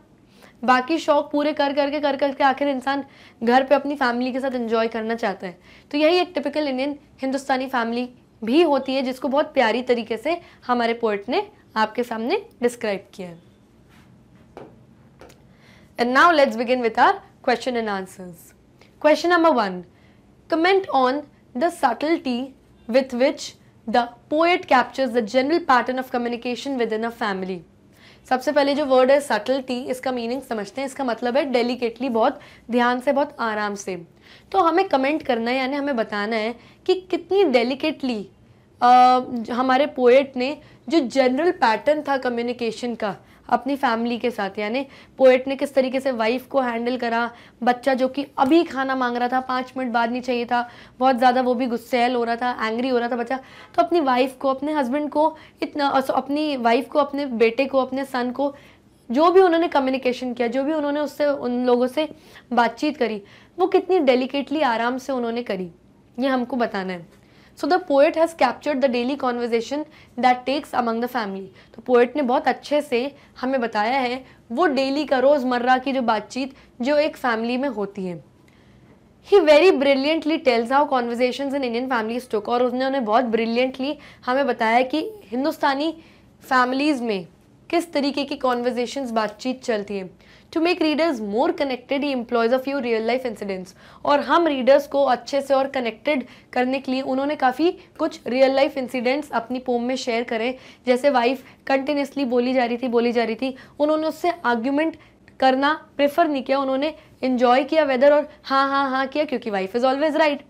बाकी शौक पूरे कर करके कर करके आखिर इंसान घर पे अपनी फैमिली के साथ एंजॉय करना चाहता है तो यही एक टिपिकल इंडियन हिंदुस्तानी फैमिली भी होती है जिसको बहुत प्यारी तरीके से हमारे पोइट ने आपके सामने डिस्क्राइब किया है and now let's begin with our question and answers question number one comment on the subtlety with which the poet captures the general pattern of communication within a family सबसे पहले जो word है सटलटी इसका meaning समझते हैं इसका मतलब है डेलीकेटली बहुत ध्यान से बहुत आराम से तो हमें कमेंट करना है यानी हमें बताना है कि कितनी डेलीकेटली हमारे पोएट ने जो जनरल पैटर्न था कम्युनिकेशन का अपनी फैमिली के साथ यानी पोएट ने किस तरीके से वाइफ को हैंडल करा बच्चा जो कि अभी खाना मांग रहा था पाँच मिनट बाद नहीं चाहिए था बहुत ज़्यादा वो भी गुस्सेल हो रहा था एंग्री हो रहा था बच्चा तो अपनी वाइफ को अपने हस्बैंड को इतना अपनी वाइफ को अपने बेटे को अपने सन को जो भी उन्होंने कम्युनिकेशन किया जो भी उन्होंने उससे उन लोगों से बातचीत करी वो कितनी डेलिकेटली आराम से उन्होंने करी ये हमको बताना है so the poet has captured the daily conversation that takes among the family तो पोएट ने बहुत अच्छे से हमें बताया है वो डेली का रोज़मर्रा की जो बातचीत जो एक फैमिली में होती है he very brilliantly tells our conversation in Indian family स्टोक और उसने उन्हें बहुत ब्रिलियंटली हमें बताया कि हिंदुस्तानी फैमिलीज़ में किस तरीके की कॉन्वर्जेशन बातचीत चलती है to make readers more connected he of you real life incidents और हम रीडर्स को अच्छे से और कनेक्टेड करने के लिए उन्होंने काफ़ी कुछ रियल लाइफ इंसिडेंट्स अपनी पोम में शेयर करें जैसे वाइफ कंटिन्यूसली बोली जा रही थी बोली जा रही थी उन्होंने उससे आर्ग्यूमेंट करना प्रेफर नहीं किया उन्होंने इन्जॉय किया वेदर और हाँ हाँ हाँ किया क्योंकि वाइफ इज़ ऑलवेज राइट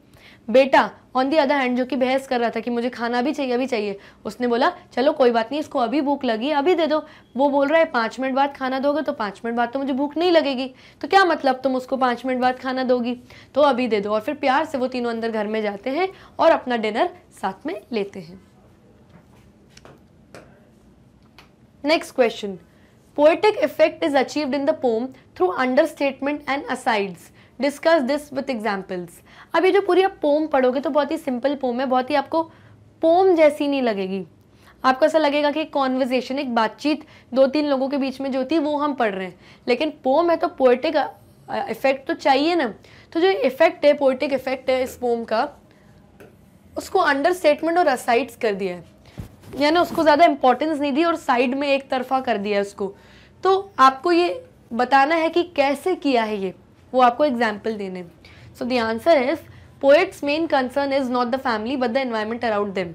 बेटा ऑन दी अदर हैंड जो कि बहस कर रहा था कि मुझे खाना भी चाहिए अभी चाहिए उसने बोला चलो कोई बात नहीं इसको अभी भूख लगी अभी दे दो वो बोल रहा है पाँच मिनट बाद खाना दोगे तो पाँच मिनट बाद तो मुझे भूख नहीं लगेगी तो क्या मतलब तुम उसको पाँच मिनट बाद खाना दोगी तो अभी दे दो और फिर प्यार से वो तीनों अंदर घर में जाते हैं और अपना डिनर साथ में लेते हैं next question effect is is in the poem through understatement and asides discuss this with examples अब ये जो पूरी आप पोम पढ़ोगे तो बहुत ही सिंपल पोम है बहुत ही आपको पोम जैसी नहीं लगेगी आपको ऐसा लगेगा कि कॉन्वर्जेशन एक बातचीत दो तीन लोगों के बीच में जो होती है वो हम पढ़ रहे हैं लेकिन पोम है तो पोइटिक इफेक्ट तो चाहिए ना तो जो इफेक्ट है पोइटिक इफेक्ट है इस पोम का उसको अंडर स्टेटमेंट और असाइड्स कर दिया है यानी उसको ज़्यादा इम्पोर्टेंस नहीं दी और साइड में एक तरफा कर दिया है उसको तो आपको ये बताना है कि कैसे किया है ये वो आपको एग्जाम्पल देने हैं so the answer is poet's main concern is not the family but the environment around them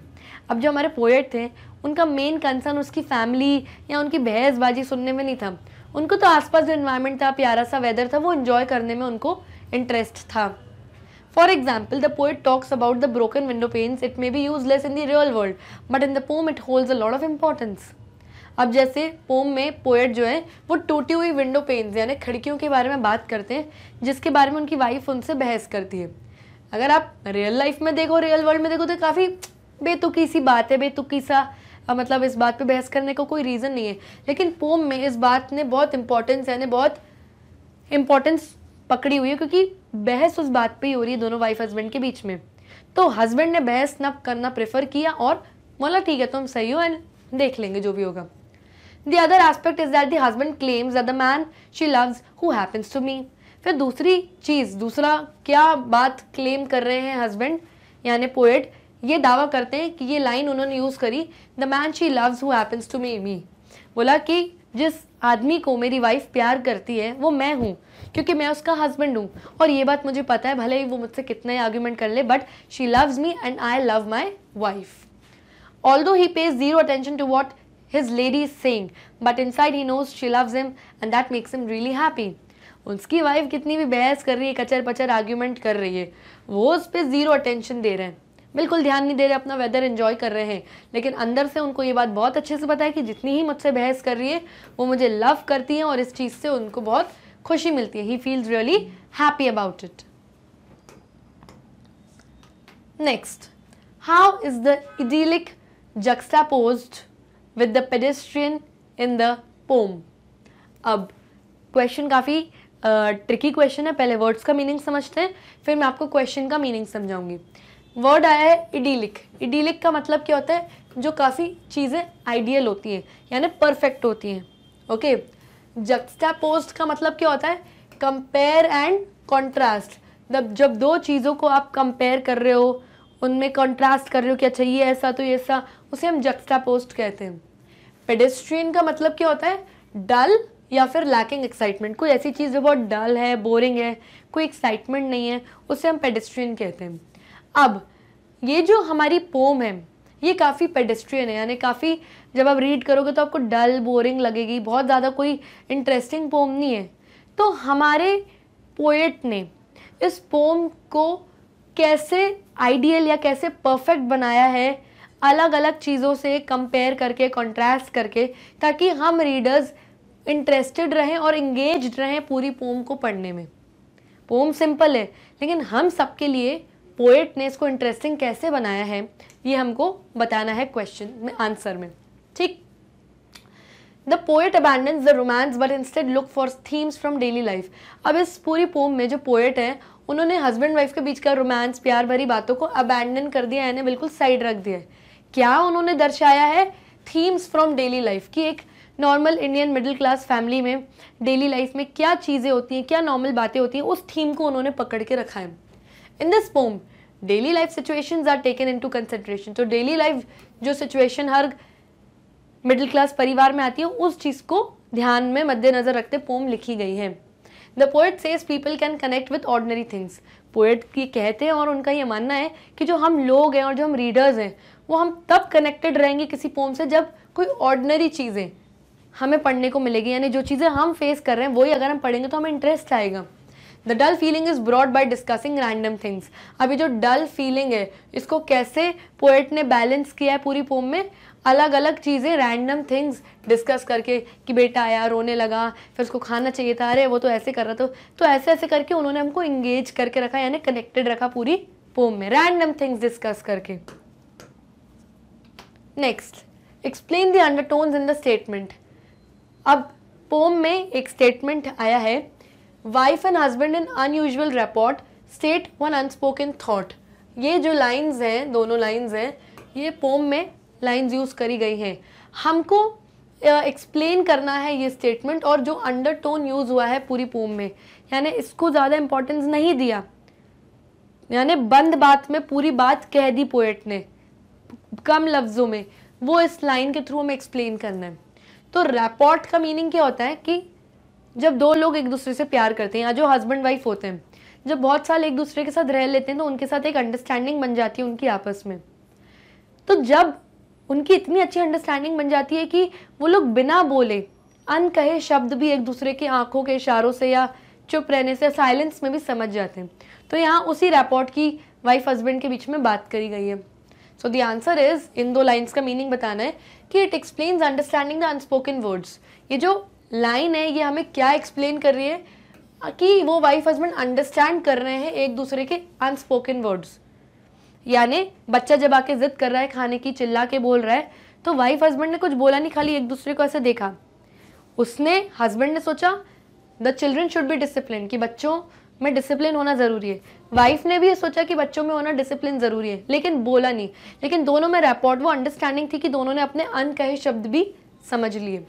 अब जो हमारे पोएट थे उनका मेन कंसर्न उसकी फैमिली या उनकी बहसबाजी सुनने में नहीं था उनको तो आसपास जो इन्वायरमेंट था प्यारा सा वेदर था वो इन्जॉय करने में उनको इंटरेस्ट था for example the poet talks about the broken window panes it may be useless in the real world but in the poem it hold a lot of importance अब जैसे pome में poet जो है वो टूटी हुई window panes यानी खिड़कियों के बारे में बात करते हैं जिसके बारे में उनकी वाइफ उनसे बहस करती है अगर आप रियल लाइफ में देखो रियल वर्ल्ड में देखो तो काफ़ी बेतुकी सी बात है बेतुकी सा मतलब इस बात पे बहस करने का को कोई रीज़न नहीं है लेकिन पोम में इस बात ने बहुत इम्पोर्टेंस यानी बहुत इम्पोर्टेंस पकड़ी हुई है क्योंकि बहस उस बात पे ही हो रही है दोनों वाइफ हस्बैंड के बीच में तो हस्बैंड ने बहस न करना प्रेफर किया और बोला ठीक है तुम सही हो एंड देख लेंगे जो भी होगा the other aspect is that the claims the man she man she loves who happens फिर दूसरी चीज़ दूसरा क्या बात क्लेम कर रहे हैं हस्बैंड यानी पोएट ये दावा करते हैं कि ये लाइन उन्होंने यूज़ करी the man she loves who happens to me me बोला कि जिस आदमी को मेरी वाइफ प्यार करती है वो मैं हूँ क्योंकि मैं उसका हस्बैंड हूँ और ये बात मुझे पता है भले ही वो मुझसे कितना ही आर्ग्यूमेंट कर ले but she loves me and I love my wife although he pays zero attention to what His lady is saying, but inside he knows she loves him and that makes him really happy. उसकी wife कितनी भी बहस कर रही है कचर पचर argument कर रही है वो उस पर ज़ीरो अटेंशन दे रहे हैं बिल्कुल ध्यान नहीं दे रहे अपना वेदर इन्जॉय कर रहे हैं लेकिन अंदर से उनको ये बात बहुत अच्छे से पता है कि जितनी ही मुझसे बहस कर रही है वो मुझे लव करती हैं और इस चीज़ से उनको बहुत खुशी मिलती है he feels really happy about it next how is the idyllic juxtaposed with the pedestrian in the poem अब क्वेश्चन काफ़ी ट्रिकी क्वेश्चन है पहले वर्ड्स का मीनिंग समझते हैं फिर मैं आपको क्वेश्चन का मीनिंग समझाऊंगी वर्ड आया है इडीलिक इडीलिक का मतलब क्या होता है जो काफ़ी चीज़ें आइडियल होती हैं यानी परफेक्ट होती हैं ओके जक्सटा पोस्ट का मतलब क्या होता है कंपेयर एंड कॉन्ट्रास्ट जब जब दो चीज़ों को आप कंपेयर कर रहे हो उनमें कॉन्ट्रास्ट कर रहे हो कि अच्छा ये ऐसा तो ये ऐसा उसे हम जक्स्टा पोस्ट कहते हैं पेडेस्ट्रियन का मतलब क्या होता है डल या फिर लैकिंग एक्साइटमेंट कोई ऐसी चीज़ जो बहुत डल है बोरिंग है कोई एक्साइटमेंट नहीं है उसे हम पेडेस्ट्रियन कहते हैं अब ये जो हमारी पोम है ये काफ़ी पेडेस्ट्रियन है यानी काफ़ी जब आप रीड करोगे तो आपको डल बोरिंग लगेगी बहुत ज़्यादा कोई इंटरेस्टिंग पोम नहीं है तो हमारे पोएट ने इस पोम को कैसे आइडियल या कैसे परफेक्ट बनाया है अलग अलग चीज़ों से कंपेयर करके कंट्रास्ट करके ताकि हम रीडर्स इंटरेस्टेड रहें और इंगेज रहें पूरी पोम को पढ़ने में पोम सिंपल है लेकिन हम सबके लिए पोएट ने इसको इंटरेस्टिंग कैसे बनाया है ये हमको बताना है क्वेश्चन में आंसर में ठीक the poet abandons the romance but instead look for themes from daily life अब इस पूरी पोम में जो पोएट है उन्होंने हस्बैंड वाइफ के बीच का रोमांस प्यार भरी बातों को अबैंडन कर दिया है बिल्कुल साइड रख दिया है क्या उन्होंने दर्शाया है थीम्स फ्रॉम डेली लाइफ की एक normal Indian middle class family में डेली लाइफ में क्या चीज़ें होती हैं क्या नॉर्मल बातें होती हैं उस थीम को उन्होंने पकड़ के रखा है in this poem daily life situation are taken into concentration तो डेली लाइफ जो सिचुएशन हर मिडिल क्लास परिवार में आती है उस चीज़ को ध्यान में मद्देनजर रखते पोम लिखी गई है the poet says people can connect with ordinary things poet ये कहते हैं और उनका ये मानना है कि जो हम लोग हैं और जो हम रीडर्स हैं वो हम तब कनेक्टेड रहेंगे किसी पोम से जब कोई ऑर्डनरी चीज़ें हमें पढ़ने को मिलेगी यानी जो चीज़ें हम फेस कर रहे हैं वही अगर हम पढ़ेंगे तो हमें इंटरेस्ट आएगा the dull feeling is brought by discussing random things अभी जो डल फीलिंग है इसको कैसे पोएट ने बैलेंस किया है पूरी पोम में अलग अलग चीज़ें रैंडम थिंग्स डिस्कस करके कि बेटा आया रोने लगा फिर उसको खाना चाहिए था अरे वो तो ऐसे कर रहा था तो ऐसे ऐसे करके उन्होंने हमको इंगेज करके रखा यानी कनेक्टेड रखा पूरी पोम में रैंडम थिंग्स डिस्कस करके next explain the undertones in the statement अब पोम में एक स्टेटमेंट आया है wife and husband in unusual rapport state one unspoken thought ये जो लाइन्स हैं दोनों लाइन्स हैं ये पोम में लाइन्स यूज़ करी गई हैं हमको एक्सप्लेन uh, करना है ये स्टेटमेंट और जो अंडर टोन यूज़ हुआ है पूरी पोम में यानी इसको ज़्यादा इम्पोर्टेंस नहीं दिया यानी बंद बात में पूरी बात कह दी पोएट ने कम लफ्ज़ों में वो इस लाइन के थ्रू हमें एक्सप्लेन करना है तो रैपॉर्ट का मीनिंग क्या होता है कि जब दो लोग एक दूसरे से प्यार करते हैं या जो हस्बैंड वाइफ होते हैं जब बहुत साल एक दूसरे के साथ रह लेते हैं तो उनके साथ एक अंडरस्टैंडिंग बन जाती है उनकी आपस में तो जब उनकी इतनी अच्छी अंडरस्टैंडिंग बन जाती है कि वो लोग बिना बोले अनकहे शब्द भी एक दूसरे के आंखों के इशारों से या चुप रहने से साइलेंस में भी समझ जाते हैं तो यहाँ उसी रैपोर्ट की वाइफ हस्बैंड के बीच में बात करी गई है सो द आंसर इज इन दो लाइन्स का मीनिंग बताना है कि it explains understanding the unspoken words ये जो लाइन है ये हमें क्या एक्सप्लेन कर रही है कि वो वाइफ हस्बैंड अंडरस्टैंड कर रहे हैं एक दूसरे के अनस्पोकन वर्ड्स यानी बच्चा जब आके जिद कर रहा है खाने की चिल्ला के बोल रहा है तो वाइफ हस्बैंड ने कुछ बोला नहीं खाली एक दूसरे को ऐसे देखा उसने हस्बैंड ने सोचा the children should be discipline कि बच्चों में डिसिप्लिन होना ज़रूरी है वाइफ ने भी ये सोचा कि बच्चों में होना डिसिप्लिन ज़रूरी है लेकिन बोला नहीं लेकिन दोनों में रैपॉर्ट वो अंडरस्टैंडिंग थी कि दोनों ने अपने अनकहे शब्द भी समझ लिए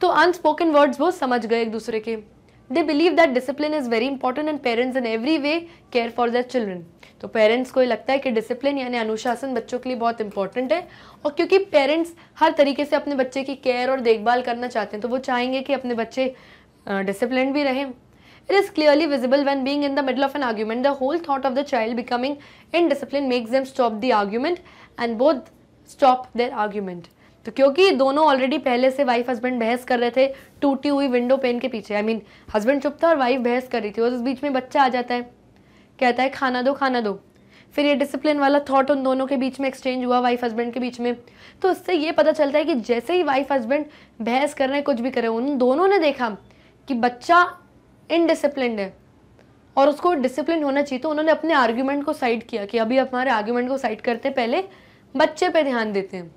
तो अनस्पोकन वर्ड्स वो समझ गए एक दूसरे के they believe that discipline is very important and parents in every way care for their children तो पेरेंट्स को ये लगता है कि डिसिप्लिन यानी अनुशासन बच्चों के लिए बहुत इंपॉर्टेंट है और क्योंकि पेरेंट्स हर तरीके से अपने बच्चे की केयर और देखभाल करना चाहते हैं तो वो चाहेंगे कि अपने बच्चे डिसिप्लिन भी रहें It is clearly visible when being in the middle of an argument. The whole thought of the child becoming indisciplined makes them stop the argument and both stop their argument. तो क्योंकि दोनों already पहले से wife husband बहस कर रहे थे टूटी हुई विंडो पेन के पीछे आई मीन हस्बैंड चुप था और वाइफ बहस कर रही थी और उस बीच में बच्चा आ जाता है कहता है खाना दो खाना दो फिर ये डिसिप्लिन वाला थॉट उन दोनों के बीच में एक्सचेंज हुआ वाइफ हस्बैंड के बीच में तो उससे ये पता चलता है कि जैसे ही वाइफ हस्बैंड बहस कर रहे हैं कुछ भी कर रहे हैं उन दोनों ने देखा कि बच्चा इनडिसिप्लिन है और उसको डिसिप्लिन होना चाहिए तो उन्होंने अपने आर्ग्यूमेंट को साइड किया कि अभी हमारे आर्ग्यूमेंट को साइड करते पहले बच्चे पे ध्यान देते हैं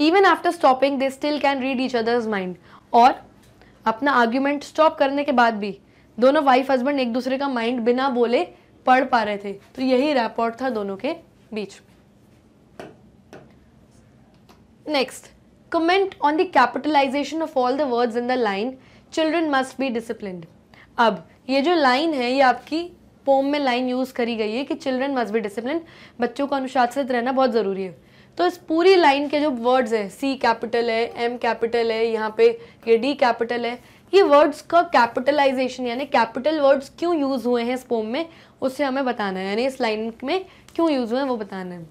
even after stopping they still can read each others mind और अपना आर्ग्यूमेंट स्टॉप करने के बाद भी दोनों वाइफ हस्बैंड एक दूसरे का माइंड बिना बोले पढ़ पा रहे थे तो यही रैपोर्ट था दोनों के बीच next comment on the capitalization of all the words in the line children must be discipline अब ये जो लाइन है ये आपकी पोम में लाइन यूज़ करी गई है कि चिल्ड्रन मस्ट बी डिसिप्लिन बच्चों को अनुशासित रहना बहुत ज़रूरी है तो इस पूरी लाइन के जो वर्ड्स हैं सी कैपिटल है एम कैपिटल है यहाँ पे ये डी कैपिटल है ये वर्ड्स का कैपिटलाइजेशन यानी कैपिटल वर्ड्स क्यों यूज़ हुए हैं इस पोम में उससे हमें बताना है यानी इस लाइन में क्यों यूज़ हुए हैं वो बताना है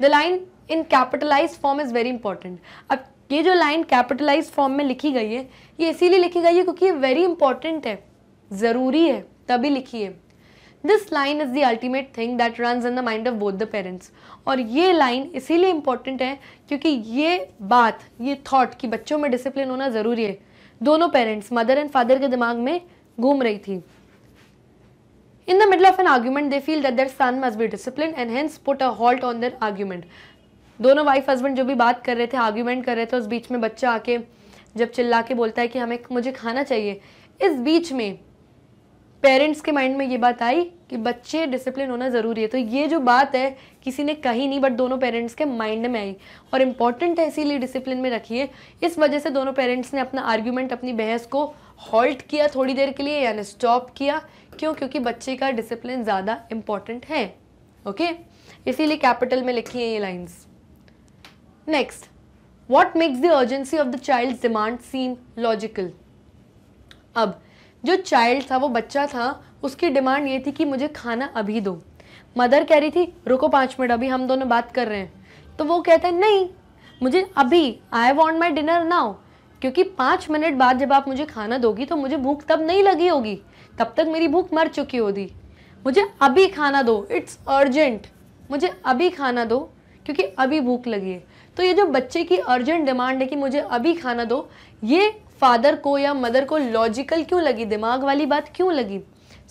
the line in capitalize form is very important अब ये जो लाइन कैपिटलाइज फॉर्म में लिखी गई है ये इसीलिए लिखी गई है क्योंकि ये वेरी इंपॉर्टेंट है ज़रूरी है तभी लिखी है this line is the ultimate thing that run in the mind of both the parents और ये लाइन इसीलिए इंपॉर्टेंट है क्योंकि ये बात ये थाट कि बच्चों में डिसिप्लिन होना ज़रूरी है दोनों पेरेंट्स मदर एंड फादर के दिमाग में घूम रही थी in the middle of an argument they feel that their son must be discipline and hence put a halt on their argument दोनों वाइफ हस्बैंड जो भी बात कर रहे थे आर्ग्यूमेंट कर रहे थे उस बीच में बच्चा आके जब चिल्ला के बोलता है कि हमें मुझे खाना चाहिए इस बीच में पेरेंट्स के माइंड में ये बात आई कि बच्चे डिसिप्लिन होना ज़रूरी है तो ये जो बात है किसी ने कही नहीं बट दोनों पेरेंट्स के माइंड में आई और इम्पॉर्टेंट है इसीलिए डिसिप्लिन में रखिए इस वजह से दोनों पेरेंट्स ने अपना आर्ग्यूमेंट अपनी बहस को हॉल्ट किया थोड़ी देर के लिए यानी स्टॉप किया क्यों क्योंकि बच्चे का डिसिप्लिन ज़्यादा इम्पॉर्टेंट है ओके इसीलिए कैपिटल में लिखी है ये lines next what makes the urgency of the child demand seem logical अब जो चाइल्ड था वो बच्चा था उसकी डिमांड ये थी कि मुझे खाना अभी दो मदर कह रही थी रुको पाँच मिनट अभी हम दोनों बात कर रहे हैं तो वो कहता है नहीं मुझे अभी I want my dinner now क्योंकि पाँच मिनट बाद जब आप मुझे खाना दोगी तो मुझे भूख तब नहीं लगी होगी तब तक मेरी भूख मर चुकी होगी मुझे अभी खाना दो इट्स अर्जेंट मुझे अभी खाना दो क्योंकि अभी भूख लगी है तो ये जो बच्चे की अर्जेंट डिमांड है कि मुझे अभी खाना दो ये फादर को या मदर को लॉजिकल क्यों लगी दिमाग वाली बात क्यों लगी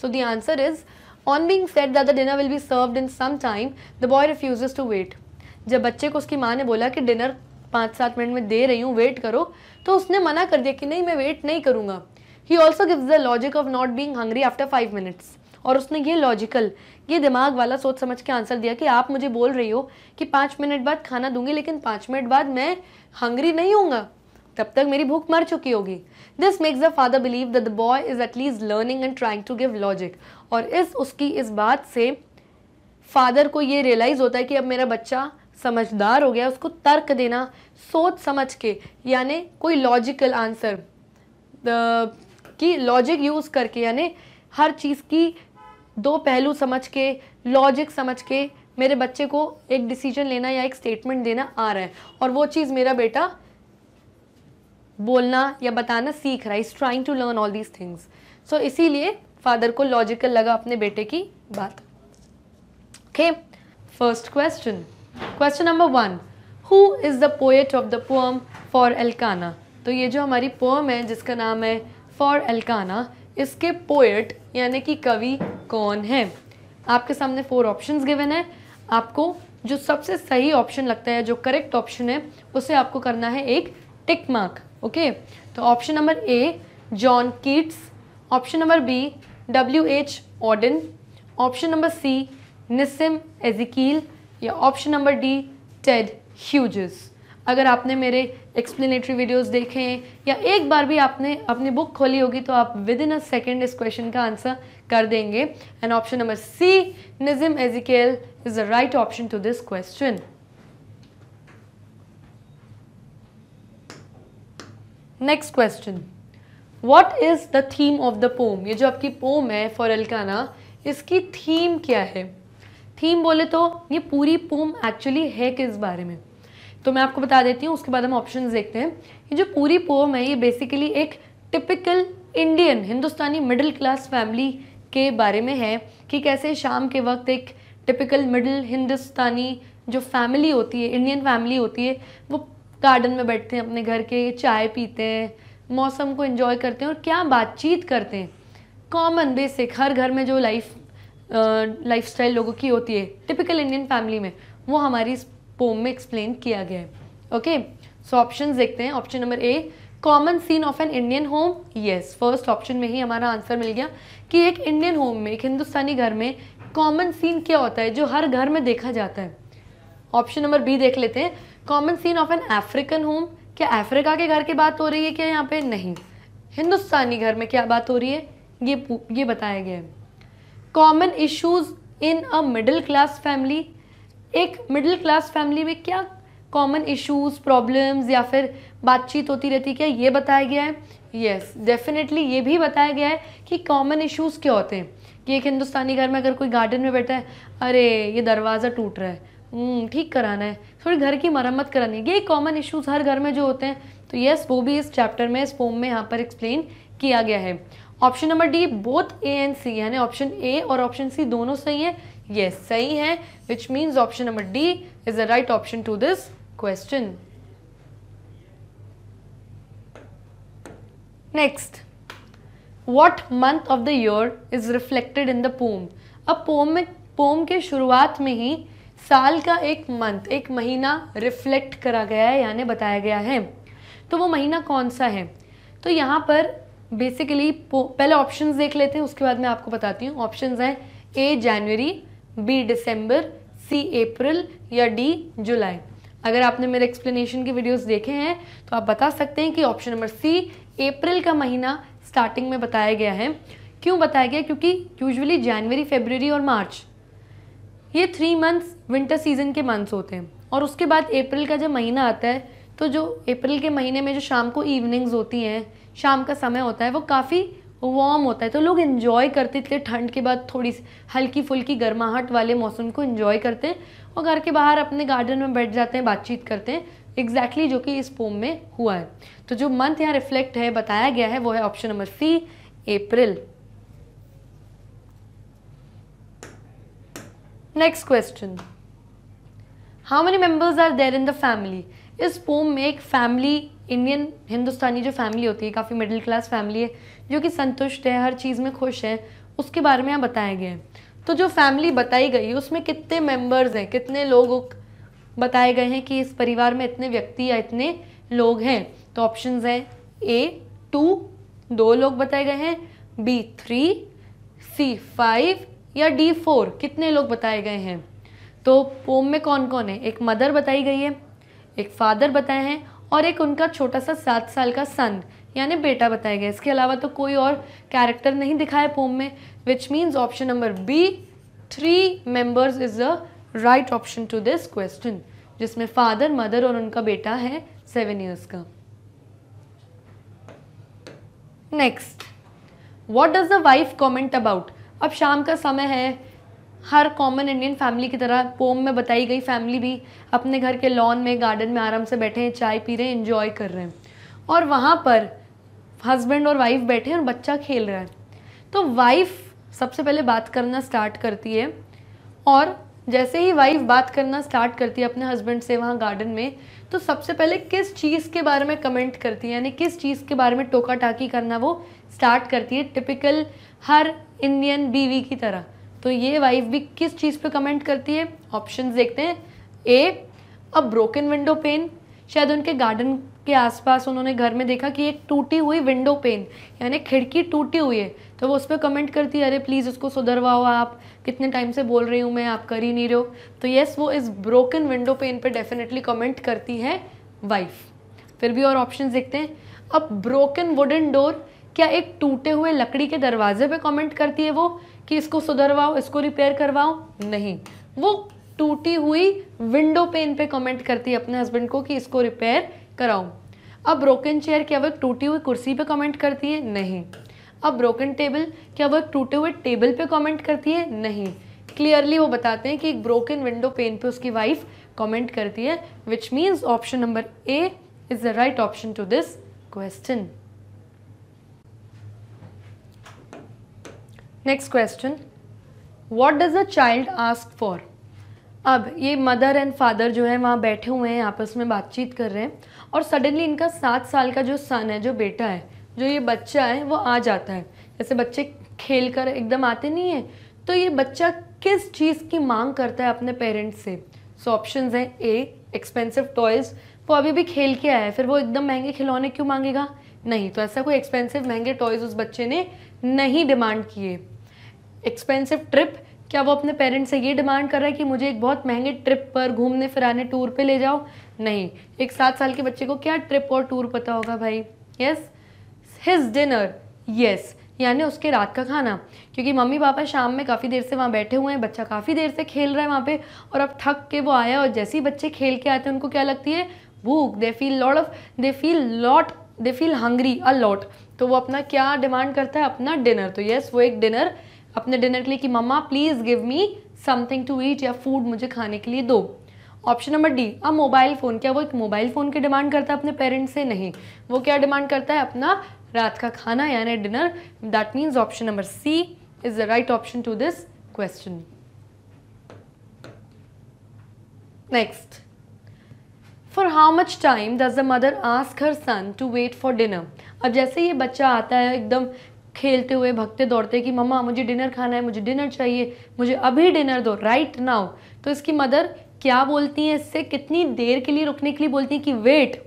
so the answer is on being set that the dinner will be served in some time the boy refuses to wait जब बच्चे को उसकी माँ ने बोला कि डिनर पाँच सात मिनट में दे रही हूँ वेट करो तो उसने मना कर दिया कि नहीं मैं वेट नहीं करूँगा he also gives the logic of not being hungry after five minutes और उसने ये लॉजिकल ये दिमाग वाला सोच समझ के आंसर दिया कि आप मुझे बोल रही हो कि पाँच मिनट बाद खाना दूंगी लेकिन पाँच मिनट बाद मैं हंगरी नहीं हूँगा तब तक मेरी भूख मर चुकी होगी this makes the father believe that the boy is at least learning and trying to give logic और इस उसकी इस बात से फादर को ये रियलाइज़ होता है कि अब मेरा बच्चा समझदार हो गया उसको तर्क देना सोच समझ के यानी कोई लॉजिकल आंसर की लॉजिक यूज़ करके यानी हर चीज़ की दो पहलू समझ के लॉजिक समझ के मेरे बच्चे को एक डिसीजन लेना या एक स्टेटमेंट देना आ रहा है और वो चीज़ मेरा बेटा बोलना या बताना सीख रहा है is trying to learn all these things so इसीलिए फादर को लॉजिकल लगा अपने बेटे की बात okay first question question number one who is the poet of the poem for Elkana तो ये जो हमारी पोअम है जिसका नाम है फॉर एल्काना इसके पोएट यानी कि कवि कौन है आपके सामने फोर ऑप्शंस गिवन है आपको जो सबसे सही ऑप्शन लगता है जो करेक्ट ऑप्शन है उसे आपको करना है एक टिक मार्क ओके तो option number A John Keats option number B W H Auden option number C Nissim Ezekiel या option number D Ted Hughes अगर आपने मेरे एक्सप्लेनेटरी वीडियोस देखे हैं या एक बार भी आपने अपनी बुक खोली होगी तो आप विद इन अ सेकेंड इस क्वेश्चन का आंसर कर देंगे and option number C Nissim Ezekiel is the right option to this question next question what is the theme of the poem ये जो आपकी पोम है फॉर अलकाना इसकी थीम क्या है थीम बोले तो ये पूरी पोम एक्चुअली है किस बारे में तो मैं आपको बता देती हूँ उसके बाद हम ऑप्शन देखते हैं ये जो पूरी पोम है ये बेसिकली एक typical Indian Hindustani middle class family के बारे में है कि कैसे शाम के वक्त एक टिपिकल मिडिल हिंदुस्तानी जो फैमिली होती है इंडियन फैमिली होती है वो गार्डन में बैठते हैं अपने घर के चाय पीते हैं मौसम को इन्जॉय करते हैं और क्या बातचीत करते हैं कॉमन बेसिक हर घर में जो लाइफ लाइफ स्टाइल लोगों की होती है टिपिकल इंडियन फैमिली में वो हमारी पोम में एक्सप्लेन किया गया है ओके सो ऑप्शन देखते हैं option number A common scene of an Indian home yes first option में ही हमारा आंसर मिल गया कि एक इंडियन होम में एक हिंदुस्तानी घर में कॉमन सीन क्या होता है जो हर घर में देखा जाता है ऑप्शन नंबर बी देख लेते हैं common scene of an African home क्या अफ्रीका के घर की बात हो रही है क्या यहाँ पे नहीं हिंदुस्तानी घर में क्या बात हो रही है ये ये बताया गया है common issues in a middle class family एक मिडिल क्लास फैमिली में क्या कॉमन इश्यूज प्रॉब्लम्स या फिर बातचीत होती रहती है क्या ये बताया गया है यस yes, डेफिनेटली ये भी बताया गया है कि कॉमन इश्यूज़ क्या होते हैं कि एक हिंदुस्तानी घर में अगर कोई गार्डन में बैठा है अरे ये दरवाज़ा टूट रहा है हम्म, ठीक कराना है थोड़ी घर की मरम्मत करानी है ये कॉमन इश्यूज़ हर घर में जो होते हैं तो यस वो भी इस चैप्टर में इस फोम में यहाँ पर एक्सप्लेन किया गया है option number D both A and C यानी ऑप्शन ए और ऑप्शन सी दोनों सही है यस सही है which means option number D is the right option to this question. Next, what month of the year is reflected in the poem? A poem में poem के शुरुआत में ही साल का एक month, एक महीना reflect करा गया है यानी बताया गया है तो वो महीना कौन सा है तो यहाँ पर बेसिकली पहले ऑप्शंस देख लेते हैं उसके बाद मैं आपको बताती हूँ ऑप्शंस हैं ए जनवरी बी दिसंबर सी अप्रैल या डी जुलाई अगर आपने मेरे एक्सप्लेनेशन के वीडियोस देखे हैं तो आप बता सकते हैं कि ऑप्शन नंबर सी अप्रैल का महीना स्टार्टिंग में बताया गया है क्यों बताया गया क्योंकि यूजुअली जनवरी फेबररी और मार्च ये थ्री मंथ्स विंटर सीजन के मंथ्स होते हैं और उसके बाद अप्रैल का जब महीना आता है तो जो अप्रैल के महीने में जो शाम को इवनिंग्स होती हैं शाम का समय होता है वो काफ़ी वार्म होता है तो लोग इन्जॉय करते इसलिए ठंड के बाद थोड़ी हल्की फुल्की गर्माहट वाले मौसम को इन्जॉय करते हैं और घर के बाहर अपने गार्डन में बैठ जाते हैं बातचीत करते हैं एग्जैक्टली exactly जो कि इस पोम में हुआ है तो जो मंथ यहाँ रिफ्लेक्ट है बताया गया है वो है option number C April next question how many members are there in the family इस पोम में एक फैमिली इंडियन हिंदुस्तानी जो फैमिली होती है काफ़ी मिडिल क्लास फैमिली है जो कि संतुष्ट है हर चीज़ में खुश है उसके बारे में यहाँ बताया गया तो जो फैमिली बताई गई उसमें कितने मेंबर्स हैं कितने लोग बताए गए हैं कि इस परिवार में इतने व्यक्ति या इतने लोग हैं तो ऑप्शन हैं ए टू दो लोग बताए गए हैं बी थ्री सी फाइव या डी फोर कितने लोग बताए गए हैं तो पोम में कौन कौन है एक मदर बताई गई है एक फादर बताए हैं और एक उनका छोटा सा सात साल का सन यानी बेटा बताया गया इसके अलावा तो कोई और कैरेक्टर नहीं दिखाया पोम में which means option number B three members is the right option to this question जिसमें फादर मदर और उनका बेटा है सेवन ईयर्स का next what does the wife comment about अब शाम का समय है हर कॉमन इंडियन फैमिली की तरह पोम में बताई गई फैमिली भी अपने घर के लॉन में गार्डन में आराम से बैठे हैं चाय पी रहे हैं इंजॉय कर रहे हैं और वहाँ पर हस्बैंड और वाइफ बैठे हैं और बच्चा खेल रहा है तो वाइफ सबसे पहले बात करना स्टार्ट करती है और जैसे ही वाइफ बात करना स्टार्ट करती है अपने हस्बैंड से वहाँ गार्डन में तो सबसे पहले किस चीज़ के बारे में कमेंट करती है यानी किस चीज़ के बारे में टोका टाकी करना वो स्टार्ट करती है टिपिकल हर इंडियन बीवी की तरह तो ये वाइफ भी किस चीज़ पे कमेंट करती है ऑप्शन देखते हैं A a broken window pane शायद उनके गार्डन के आसपास उन्होंने घर में देखा कि एक टूटी हुई विंडो पेन यानी खिड़की टूटी हुई है तो वो उस पर कमेंट करती है अरे प्लीज़ उसको सुधरवाओ आप कितने टाइम से बोल रही हूँ मैं आप कर ही नहीं रहे हो तो येस वो इस ब्रोकन विंडो पेन पर डेफिनेटली कमेंट करती है वाइफ फिर भी और ऑप्शन देखते हैं अब ब्रोकन वुडन डोर क्या एक टूटे हुए लकड़ी के दरवाजे पे कमेंट करती है वो कि इसको सुधरवाओ इसको रिपेयर करवाओ नहीं वो टूटी हुई विंडो पेन पे कमेंट करती है अपने हस्बैंड को कि इसको रिपेयर कराओ अब ब्रोकन चेयर क्या वो एक टूटी हुई कुर्सी पे कमेंट करती है नहीं अब ब्रोकन टेबल क्या वो एक टूटे हुए टेबल पे कमेंट करती है नहीं क्लियरली वो बताते हैं कि एक ब्रोकन विंडो पेन पे उसकी वाइफ कमेंट करती है which means option number A is the right option to this question next question what does a child ask for अब ये मदर एंड फादर जो है वहाँ बैठे हुए हैं आपस में बातचीत कर रहे हैं और सडनली इनका सात साल का जो सन है जो बेटा है जो ये बच्चा है वो आ जाता है जैसे बच्चे खेल कर एकदम आते नहीं हैं तो ये बच्चा किस चीज़ की मांग करता है अपने पेरेंट्स से सो ऑप्शन हैं ए एक्सपेंसिव टॉयज़ वो अभी भी खेल के आया है फिर वो एकदम महंगे खिलौने क्यों मांगेगा नहीं तो ऐसा कोई एक्सपेंसिव महंगे टॉयज़ उस बच्चे ने नहीं डिमांड किए एक्सपेंसिव ट्रिप क्या वो अपने पेरेंट्स से ये डिमांड कर रहा है कि मुझे एक बहुत महंगे ट्रिप पर घूमने फिराने टूर पे ले जाओ नहीं एक सात साल के बच्चे को क्या ट्रिप और टूर पता होगा भाई यस हिज डिनर यस यानी उसके रात का खाना क्योंकि मम्मी पापा शाम में काफ़ी देर से वहाँ बैठे हुए हैं बच्चा काफ़ी देर से खेल रहा है वहाँ पे और अब थक के वो आया और जैसे ही बच्चे खेल के आते हैं उनको क्या लगती है भूख they feel lot of they feel lot they feel hungry a lot तो वो अपना क्या डिमांड करता है अपना डिनर तो यस वो एक डिनर अपने डिनर के लिए कि mamma please give me something to eat या फूड मुझे खाने के लिए दो ऑप्शन नंबर डी अब मोबाइल फ़ोन क्या वो एक मोबाइल फ़ोन की डिमांड करता है अपने पेरेंट्स से नहीं वो क्या डिमांड करता है अपना रात का खाना यानी dinner that means option number C is the right option to this question next for how much time does the mother ask her son to wait for dinner अब जैसे ये बच्चा आता है एकदम खेलते हुए भगते दौड़ते कि मम्मा मुझे डिनर खाना है मुझे डिनर चाहिए मुझे अभी डिनर दो राइट नाउ तो इसकी मदर क्या बोलती है इससे कितनी देर के लिए रुकने के लिए बोलती है कि वेट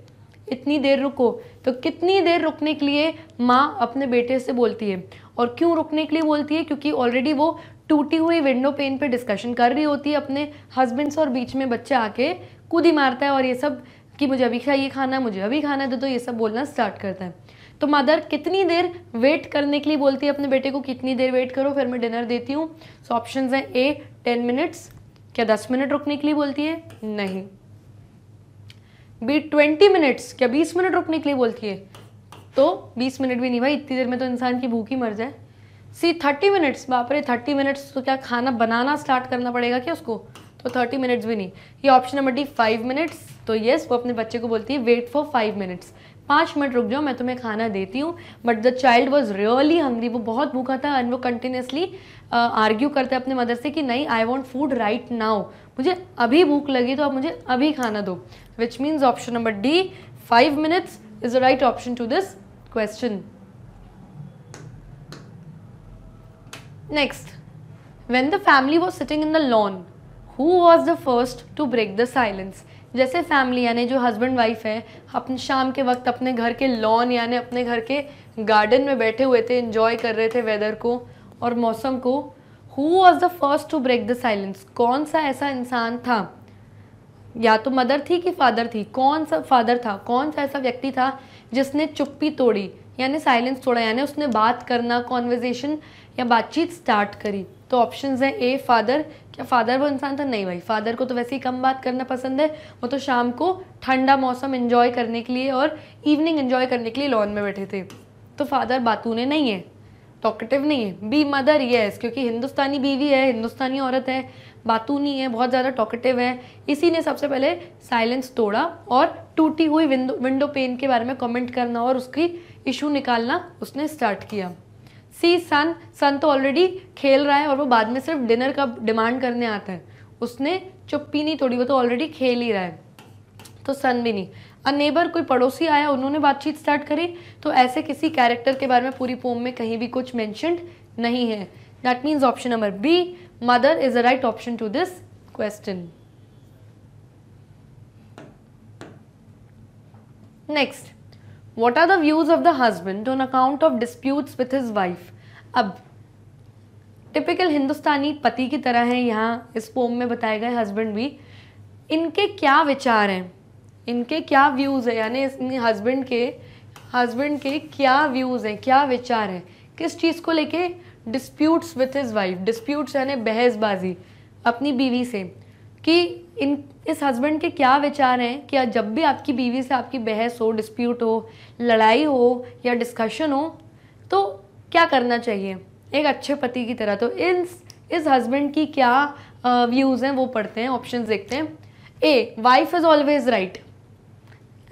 इतनी देर रुको तो कितनी देर रुकने के लिए माँ अपने बेटे से बोलती है और क्यों रुकने के लिए बोलती है क्योंकि ऑलरेडी वो टूटी हुई विंडो पेन पे डिस्कशन कर रही होती है अपने हस्बैंड्स और बीच में बच्चे आके खुद ही मारता है और ये सब कि मुझे अभी खा ये खाना मुझे अभी खाना दे तो ये सब बोलना स्टार्ट करता है तो मदर कितनी देर वेट करने के लिए बोलती है अपने बेटे को कितनी देर वेट करो फिर मैं डिनर देती हूँ सो ऑप्शन हैं ए टेन मिनट्स क्या दस मिनट रुकने के लिए बोलती है नहीं बी ट्वेंटी मिनट्स क्या बीस मिनट रुकने के लिए बोलती है तो बीस मिनट भी नहीं भाई इतनी देर में तो इंसान की भूख ही मर जाए सी थर्टी मिनट्स बाप रे थर्टी मिनट्स तो क्या खाना बनाना स्टार्ट करना पड़ेगा क्या उसको तो थर्टी मिनट्स भी नहीं ये option number D five minutes तो येस वो अपने बच्चे को बोलती है वेट फॉर फाइव मिनट्स पाँच मिनट रुक जाओ मैं तुम्हें खाना देती हूँ but the child was really hungry वो बहुत भूखा था एंड वो कंटिन्यूसली आर्ग्यू करते अपने मदर से कि नहीं I want food right now मुझे अभी भूख लगी तो आप मुझे अभी खाना दो which means option number D five minutes is the right option to this question next when the family was sitting in the lawn who was the first to break the silence जैसे family यानी जो husband wife है अपने शाम के वक्त अपने घर के लॉन यानी अपने घर के गार्डन में बैठे हुए थे इन्जॉय कर रहे थे वेदर को और मौसम को who was the first to break the silence कौन सा ऐसा इंसान था या तो मदर थी कि फादर थी कौन सा फादर था कौन सा ऐसा व्यक्ति था जिसने चुप्पी तोड़ी यानी साइलेंस तोड़ा यानी उसने बात करना कॉन्वर्जेशन या बातचीत स्टार्ट करी तो ऑप्शन हैं ए फादर क्या फादर वो इंसान था तो नहीं भाई फादर को तो वैसे ही कम बात करना पसंद है वो तो शाम को ठंडा मौसम इन्जॉय करने के लिए और इवनिंग इंजॉय करने के लिए लॉन में बैठे थे तो फादर बातूने नहीं है टॉकेटिव नहीं है बी मदर येस क्योंकि हिंदुस्तानी बीवी है हिंदुस्तानी औरत है बातूनी है बहुत ज़्यादा टॉकेटिव है इसी ने सबसे पहले साइलेंस तोड़ा और टूटी हुई विंडो विंडो पेन के बारे में कमेंट करना और उसकी इशू निकालना उसने स्टार्ट किया सी सन सन तो ऑलरेडी खेल रहा है और वो बाद में सिर्फ डिनर का डिमांड करने आता है उसने चुप्पी नहीं तोड़ी वो तो ऑलरेडी खेल ही रहा है तो सन भी नहीं अ नेबर कोई पड़ोसी आया उन्होंने बातचीत स्टार्ट करी तो ऐसे किसी कैरेक्टर के बारे में पूरी पोम में कहीं भी कुछ मैंशन नहीं है that means option number B mother is the right option to this question next what are the views of the husband on account of disputes with his wife अब टिपिकल हिंदुस्तानी पति की तरह है यहाँ इस पोम में बताए गए हस्बैंड भी इनके क्या विचार हैं इनके क्या व्यूज़ हैं यानी हस्बैंड के हस्बैंड के क्या व्यूज़ हैं क्या विचार हैं किस चीज़ को लेके disputes with his wife disputes यानी बहसबाजी अपनी बीवी से कि इन इस हस्बैंड के क्या विचार हैं कि जब भी आपकी बीवी से आपकी बहस हो डिस्प्यूट हो लड़ाई हो या डिस्कशन हो तो क्या करना चाहिए एक अच्छे पति की तरह तो इन इस हस्बैंड की क्या व्यूज़ हैं वो पढ़ते हैं ऑप्शन देखते हैं A wife is always right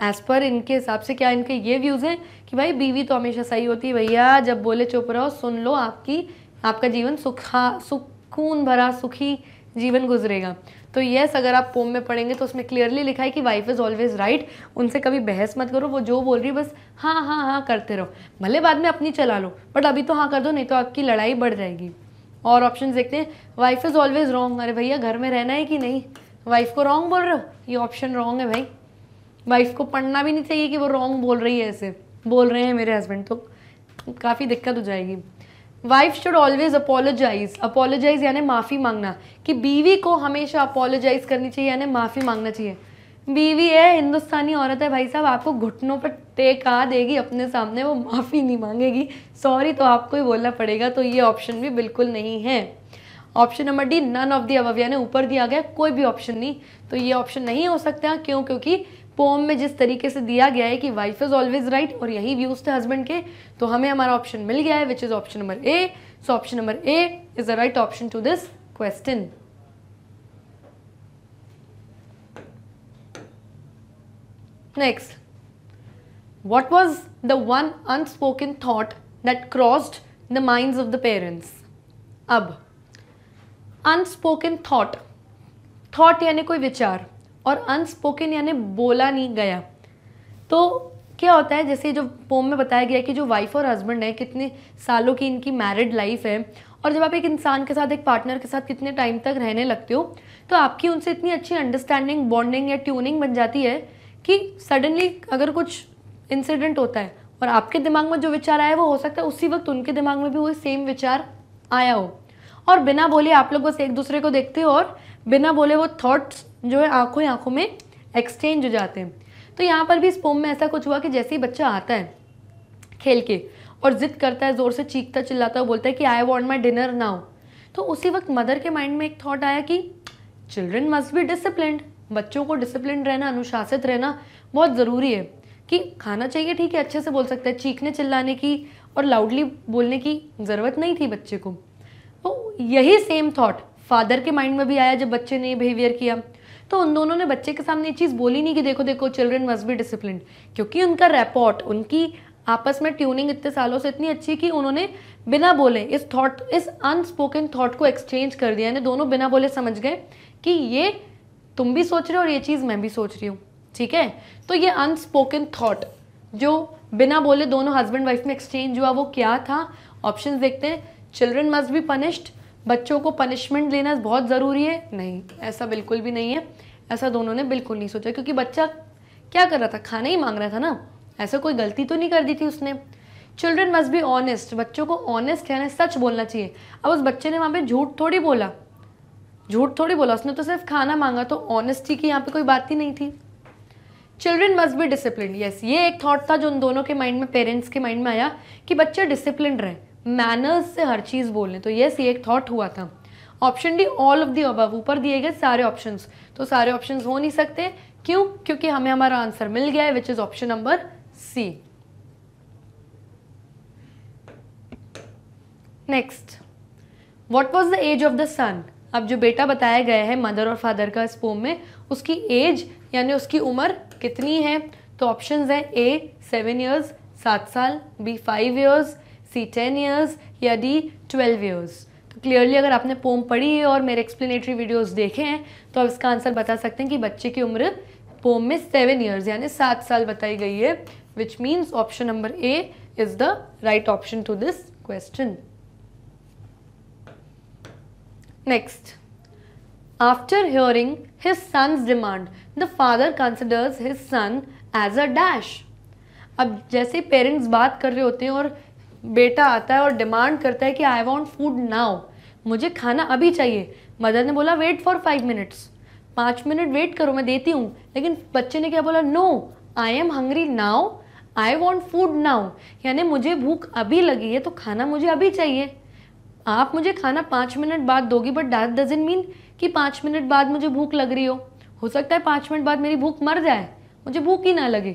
as पर इनके हिसाब से क्या इनके ये व्यूज़ हैं कि भाई बीवी तो हमेशा सही होती है भैया जब बोले चुप रहो सुन लो आपकी आपका जीवन सुखा सुकून भरा सुखी जीवन गुजरेगा तो येस अगर आप पोम में पढ़ेंगे तो उसमें क्लियरली लिखा है कि वाइफ इज़ ऑलवेज राइट उनसे कभी बहस मत करो वो जो बोल रही है बस हाँ हाँ हाँ करते रहो भले बाद में अपनी चला लो बट अभी तो हाँ कर दो नहीं तो आपकी लड़ाई बढ़ जाएगी और ऑप्शन देखते हैं वाइफ इज़ ऑलवेज रॉन्ग अरे भैया घर में रहना है कि नहीं वाइफ को रॉन्ग बोल रहे हो ये ऑप्शन रॉन्ग है भाई वाइफ को पढ़ना भी नहीं चाहिए कि वो रॉन्ग बोल रही है ऐसे बोल रहे हैं मेरे हस्बैंड तो काफ़ी दिक्कत हो जाएगी wife should always apologize apologize यानी माफ़ी मांगना कि बीवी को हमेशा अपोलोजाइज करनी चाहिए यानी माफ़ी मांगना चाहिए बीवी है हिंदुस्तानी औरत है भाई साहब आपको घुटनों पर टेक आ देगी अपने सामने वो माफ़ी नहीं मांगेगी सॉरी तो आपको ही बोलना पड़ेगा तो ये ऑप्शन भी बिल्कुल नहीं है option number D none of the above यानी ऊपर दिया गया कोई भी ऑप्शन नहीं तो ये ऑप्शन नहीं हो सकता क्यों क्योंकि पोम में जिस तरीके से दिया गया है कि वाइफ इज़ ऑलवेज राइट और यही व्यूज़ थे हस्बैंड के तो हमें हमारा ऑप्शन मिल गया है which is option number A so option number A is the right option to this question next what was the one unspoken thought that crossed the mind of the parents अब unspoken thought thought यानी कोई विचार और unspoken यानी बोला नहीं गया तो क्या होता है जैसे जो पोम में बताया गया कि जो वाइफ और हस्बैंड है कितने सालों की इनकी मैरिड लाइफ है और जब आप एक इंसान के साथ एक पार्टनर के साथ कितने टाइम तक रहने लगते हो तो आपकी उनसे इतनी अच्छी अंडरस्टैंडिंग बॉन्डिंग या ट्यूनिंग बन जाती है कि सडनली अगर कुछ इंसिडेंट होता है और आपके दिमाग में जो विचार आया वो हो सकता है उसी वक्त उनके दिमाग में भी वही सेम विचार आया हो और बिना बोले आप लोग बस एक दूसरे को देखते हो और बिना बोले वो थॉट्स जो है आंखों आंखों में एक्सचेंज हो जाते हैं तो यहाँ पर भी इस पोम में ऐसा कुछ हुआ कि जैसे ही बच्चा आता है खेल के और जिद करता है ज़ोर से चीखता चिल्लाता बोलता है कि I want my dinner now तो उसी वक्त मदर के माइंड में एक थॉट आया कि चिल्ड्रन मस्ट बी डिसिप्लिन बच्चों को डिसिप्लिन रहना अनुशासित रहना बहुत ज़रूरी है कि खाना चाहिए ठीक है अच्छे से बोल सकते हैं चीखने चिल्लाने की और लाउडली बोलने की ज़रूरत नहीं थी बच्चे को तो यही सेम थॉट फादर के माइंड में भी आया जब बच्चे ने बिहेवियर किया तो उन दोनों ने बच्चे के सामने ये चीज़ बोली नहीं कि देखो देखो चिल्ड्रन मस्ट बी डिसिप्लिन क्योंकि उनका रेपॉट उनकी आपस में ट्यूनिंग इतने सालों से इतनी अच्छी कि उन्होंने बिना बोले इस थॉट इस अनस्पोकन थॉट को एक्सचेंज कर दिया यानी दोनों बिना बोले समझ गए कि ये तुम भी सोच रहे हो और ये चीज़ मैं भी सोच रही हूँ ठीक है तो ये अनस्पोकन थॉट जो बिना बोले दोनों हस्बैंड वाइफ में एक्सचेंज हुआ वो क्या था ऑप्शन देखते हैं चिल्ड्रन मस्ट बी पनिश्ड बच्चों को पनिशमेंट लेना बहुत ज़रूरी है नहीं ऐसा बिल्कुल भी नहीं है ऐसा दोनों ने बिल्कुल नहीं सोचा क्योंकि बच्चा क्या कर रहा था खाना ही मांग रहा था ना ऐसा कोई गलती तो नहीं कर दी थी उसने चिल्ड्रन मस्ट बी ऑनेस्ट बच्चों को ऑनेस्ट कहना सच बोलना चाहिए अब उस बच्चे ने वहाँ पे झूठ थोड़ी बोला झूठ थोड़ी बोला उसने तो सिर्फ खाना मांगा तो ऑनेस्टी की यहाँ पे कोई बात ही नहीं थी children must be discipline yes ये एक थॉट था जो उन दोनों के माइंड में पेरेंट्स के माइंड में आया कि बच्चे डिसिप्लिन रहे मैनर्स से हर चीज़ बोल तो यस ये एक थॉट हुआ था option D all of the अब ऊपर दिए गए सारे ऑप्शंस तो सारे ऑप्शंस हो नहीं सकते क्यों क्योंकि हमें हमारा आंसर मिल गया है which is option number C next what was the age of the son अब जो बेटा बताया गया है मदर और फादर का इस पोम में उसकी एज यानी उसकी उम्र कितनी है तो ऑप्शन हैं ए सेवन ईयर्स सात साल B five years C ten years या डी ट्वेल्व ईयर्स तो क्लियरली अगर आपने पोम पढ़ी है और मेरे एक्सप्लेनेटरी वीडियोस देखे हैं तो आप इसका आंसर बता सकते हैं कि बच्चे की उम्र पोम में सेवन ईयर्स यानी सात साल बताई गई है which means option number A is the right option to this question next after hearing his sons demand the father considers his son as a dash अब जैसे पेरेंट्स बात कर रहे होते हैं और बेटा आता है और डिमांड करता है कि आई वॉन्ट फूड नाउ मुझे खाना अभी चाहिए मदर ने बोला वेट फॉर फाइव मिनट्स पाँच मिनट वेट करो मैं देती हूँ लेकिन बच्चे ने क्या बोला no I am hungry now I want food now यानी मुझे भूख अभी लगी है तो खाना मुझे अभी चाहिए आप मुझे खाना पाँच मिनट बाद दोगी बट डज डजेंट मीन कि पाँच मिनट बाद मुझे भूख लग रही हो हो सकता है पाँच मिनट बाद मेरी भूख मर जाए मुझे भूख ही ना लगे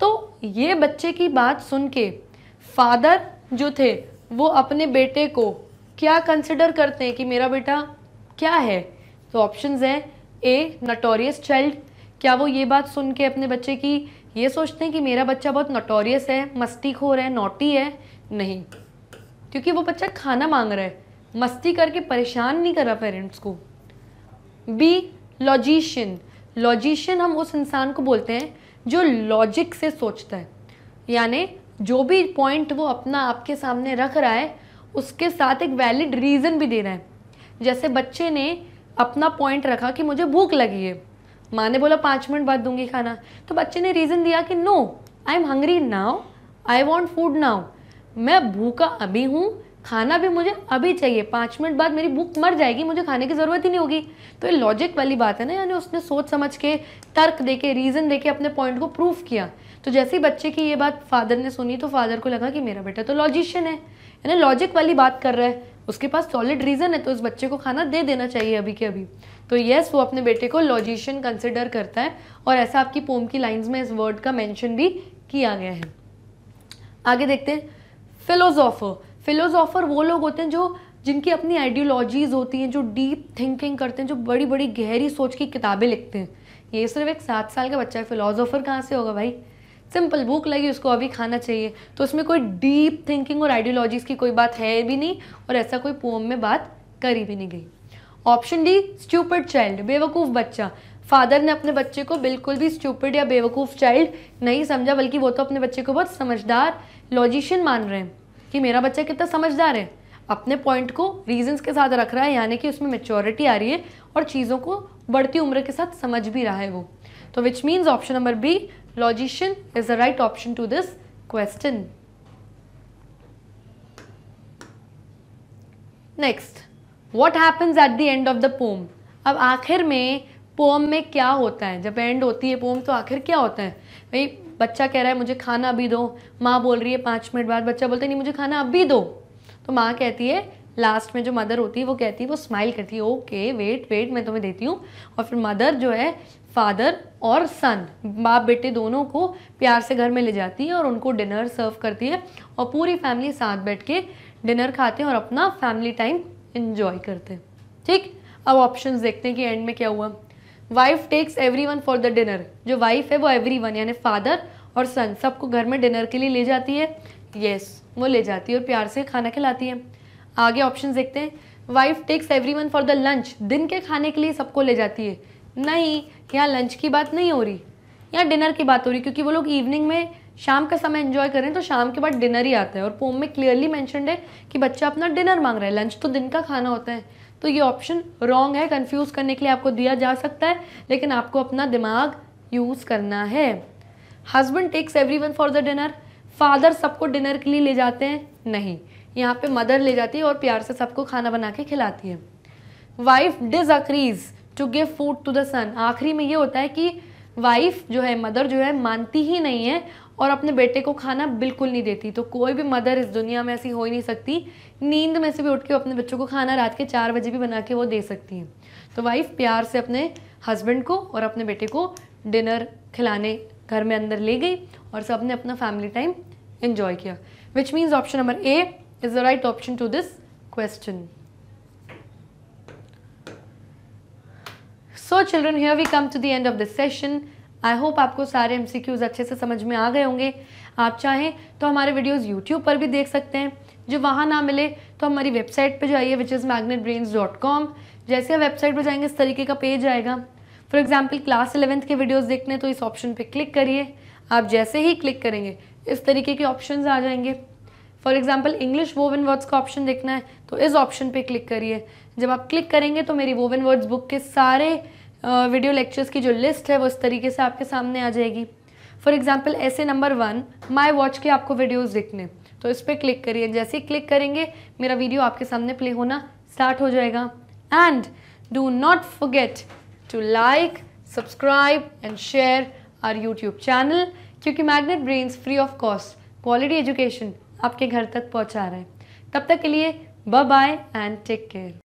तो ये बच्चे की बात सुन के फादर जो थे वो अपने बेटे को क्या कंसिडर करते हैं कि मेरा बेटा क्या है तो ऑप्शंस हैं ए नटोरियस चाइल्ड क्या वो ये बात सुन के अपने बच्चे की ये सोचते हैं कि मेरा बच्चा बहुत नटोरियस है मस्ती खो रहा है नोटी है नहीं क्योंकि वो बच्चा खाना मांग रहा है मस्ती करके परेशान नहीं कर रहा पेरेंट्स को बी लॉजिशियन लॉजिशियन हम उस इंसान को बोलते हैं जो लॉजिक से सोचता है यानी जो भी पॉइंट वो अपना आपके सामने रख रहा है उसके साथ एक वैलिड रीज़न भी दे रहा है जैसे बच्चे ने अपना पॉइंट रखा कि मुझे भूख लगी है माँ ने बोला पाँच मिनट बाद दूंगी खाना तो बच्चे ने रीज़न दिया कि no I am hungry now I want food now मैं भूखा अभी हूँ खाना भी मुझे अभी चाहिए पाँच मिनट बाद मेरी भूख मर जाएगी मुझे खाने की ज़रूरत ही नहीं होगी तो ये लॉजिक वाली बात है ना यानी उसने सोच समझ के तर्क दे के रीज़न दे के अपने पॉइंट को प्रूफ किया तो जैसे ही बच्चे की ये बात फादर ने सुनी तो फादर को लगा कि मेरा बेटा तो लॉजिशियन है यानी लॉजिक वाली बात कर रहा है उसके पास सॉलिड रीज़न है तो उस बच्चे को खाना दे देना चाहिए अभी के अभी तो येस वो अपने बेटे को लॉजिशियन कंसिडर करता है और ऐसा आपकी पोम की लाइन्स में इस वर्ड का मैंशन भी किया गया है आगे देखते हैं फिलोजॉफर फिलोजॉफर वो लोग होते हैं जो जिनकी अपनी आइडियोलॉजीज़ होती हैं जो डीप थिंकिंग करते हैं जो बड़ी बड़ी गहरी सोच की किताबें लिखते हैं ये सिर्फ एक सात साल का बच्चा है फिलोसोफर कहाँ से होगा भाई सिंपल भूख लगी उसको अभी खाना चाहिए तो उसमें कोई डीप थिंकिंग और आइडियोलॉजीज़ की कोई बात है भी नहीं और ऐसा कोई पोम में बात करी भी नहीं गई ऑप्शन डी स्ट्यूपर्ड चाइल्ड बेवकूफ़ बच्चा फादर ने अपने बच्चे को बिल्कुल भी स्ट्यूपर्ड या बेवकूफ़ चाइल्ड नहीं समझा बल्कि वो तो अपने बच्चे को बहुत समझदार लॉजिशियन मान रहे हैं कि मेरा बच्चा कितना समझदार है अपने पॉइंट को रीजंस के साथ रख रहा है यानी कि उसमें मेच्योरिटी आ रही है और चीज़ों को बढ़ती उम्र के साथ समझ भी रहा है वो तो which means option number B Logician is the right option to this question. Next what happens at the end of the poem अब आखिर में पोम में क्या होता है जब एंड होती है पोम तो आखिर क्या होता है भाई बच्चा कह रहा है मुझे खाना अभी दो माँ बोल रही है पाँच मिनट बाद बच्चा बोलता है नहीं मुझे खाना अभी दो तो माँ कहती है लास्ट में जो मदर होती है वो कहती है वो स्माइल करती है ओके वेट वेट मैं तुम्हें देती हूँ और फिर मदर जो है फादर और सन बाप बेटे दोनों को प्यार से घर में ले जाती है और उनको डिनर सर्व करती है और पूरी फैमिली साथ बैठ के डिनर खाते हैं और अपना फैमिली टाइम इन्जॉय करते हैं ठीक अब ऑप्शन देखते हैं कि एंड में क्या हुआ wife takes everyone for the dinner जो वाइफ है वो एवरी वन यानी फादर और सन सबको घर में डिनर के लिए ले जाती है यस yes, वो ले जाती है और प्यार से खाना खिलाती है आगे ऑप्शन देखते हैं wife takes everyone for the lunch दिन के खाने के लिए सबको ले जाती है नहीं यहाँ लंच की बात नहीं हो रही या डिनर की बात हो रही क्योंकि वो लोग इवनिंग में शाम का समय एंजॉय कर रहे हैं तो शाम के बाद डिनर ही आता है और पोम में क्लियरली मैंशनड है कि बच्चा अपना डिनर मांग रहा है लंच तो दिन का खाना होता है तो ये ऑप्शन रॉन्ग है कन्फ्यूज करने के लिए आपको दिया जा सकता है लेकिन आपको अपना दिमाग यूज़ करना है husband takes everyone for the dinner father सबको डिनर के लिए ले जाते हैं नहीं यहाँ पे मदर ले जाती है और प्यार से सबको खाना बना के खिलाती है wife agrees to give food to the son आखिरी में ये होता है कि वाइफ जो है मदर जो है मानती ही नहीं है और अपने बेटे को खाना बिल्कुल नहीं देती तो कोई भी मदर इस दुनिया में ऐसी हो ही नहीं सकती नींद में से भी उठ के अपने बच्चों को खाना रात के चार बजे भी बना के वो दे सकती हैं तो वाइफ प्यार से अपने हस्बैंड को और अपने बेटे को डिनर खिलाने घर में अंदर ले गई और सब ने अपना फैमिली टाइम इन्जॉय किया which means option number A is the right option to this question so children here we come to the end of this session I hope आपको सारे एम अच्छे से समझ में आ गए होंगे आप चाहें तो हमारे वीडियोज़ यूट्यूब पर भी देख सकते हैं जो वहाँ ना मिले तो हमारी वेबसाइट पर जाइए which is Magnet Brains dot com जैसे आप वेबसाइट पर जाएंगे इस तरीके का पेज आएगा फॉर एग्जाम्पल क्लास इलेवेंथ के वीडियोज़ देखने तो इस ऑप्शन पर क्लिक करिए आप जैसे ही क्लिक करेंगे इस तरीके के ऑप्शन आ जाएंगे for example English vowel words का ऑप्शन देखना है तो इस ऑप्शन पर क्लिक करिए जब आप क्लिक करेंगे तो मेरी वोवन वर्ड्स बुक के सारे वीडियो लेक्चर्स की जो लिस्ट है वो इस तरीके से आपके सामने आ जाएगी फॉर एग्जाम्पल ऐसे नंबर वन माई वॉच के आपको वीडियोज़ दिखने तो इस पर क्लिक करिए जैसे ही क्लिक करेंगे मेरा वीडियो आपके सामने प्ले होना स्टार्ट हो जाएगा and do not forget to like subscribe and share our YouTube channel क्योंकि Magnet Brains free of cost quality education आपके घर तक पहुंचा रहे हैं तब तक के लिए bye bye and take care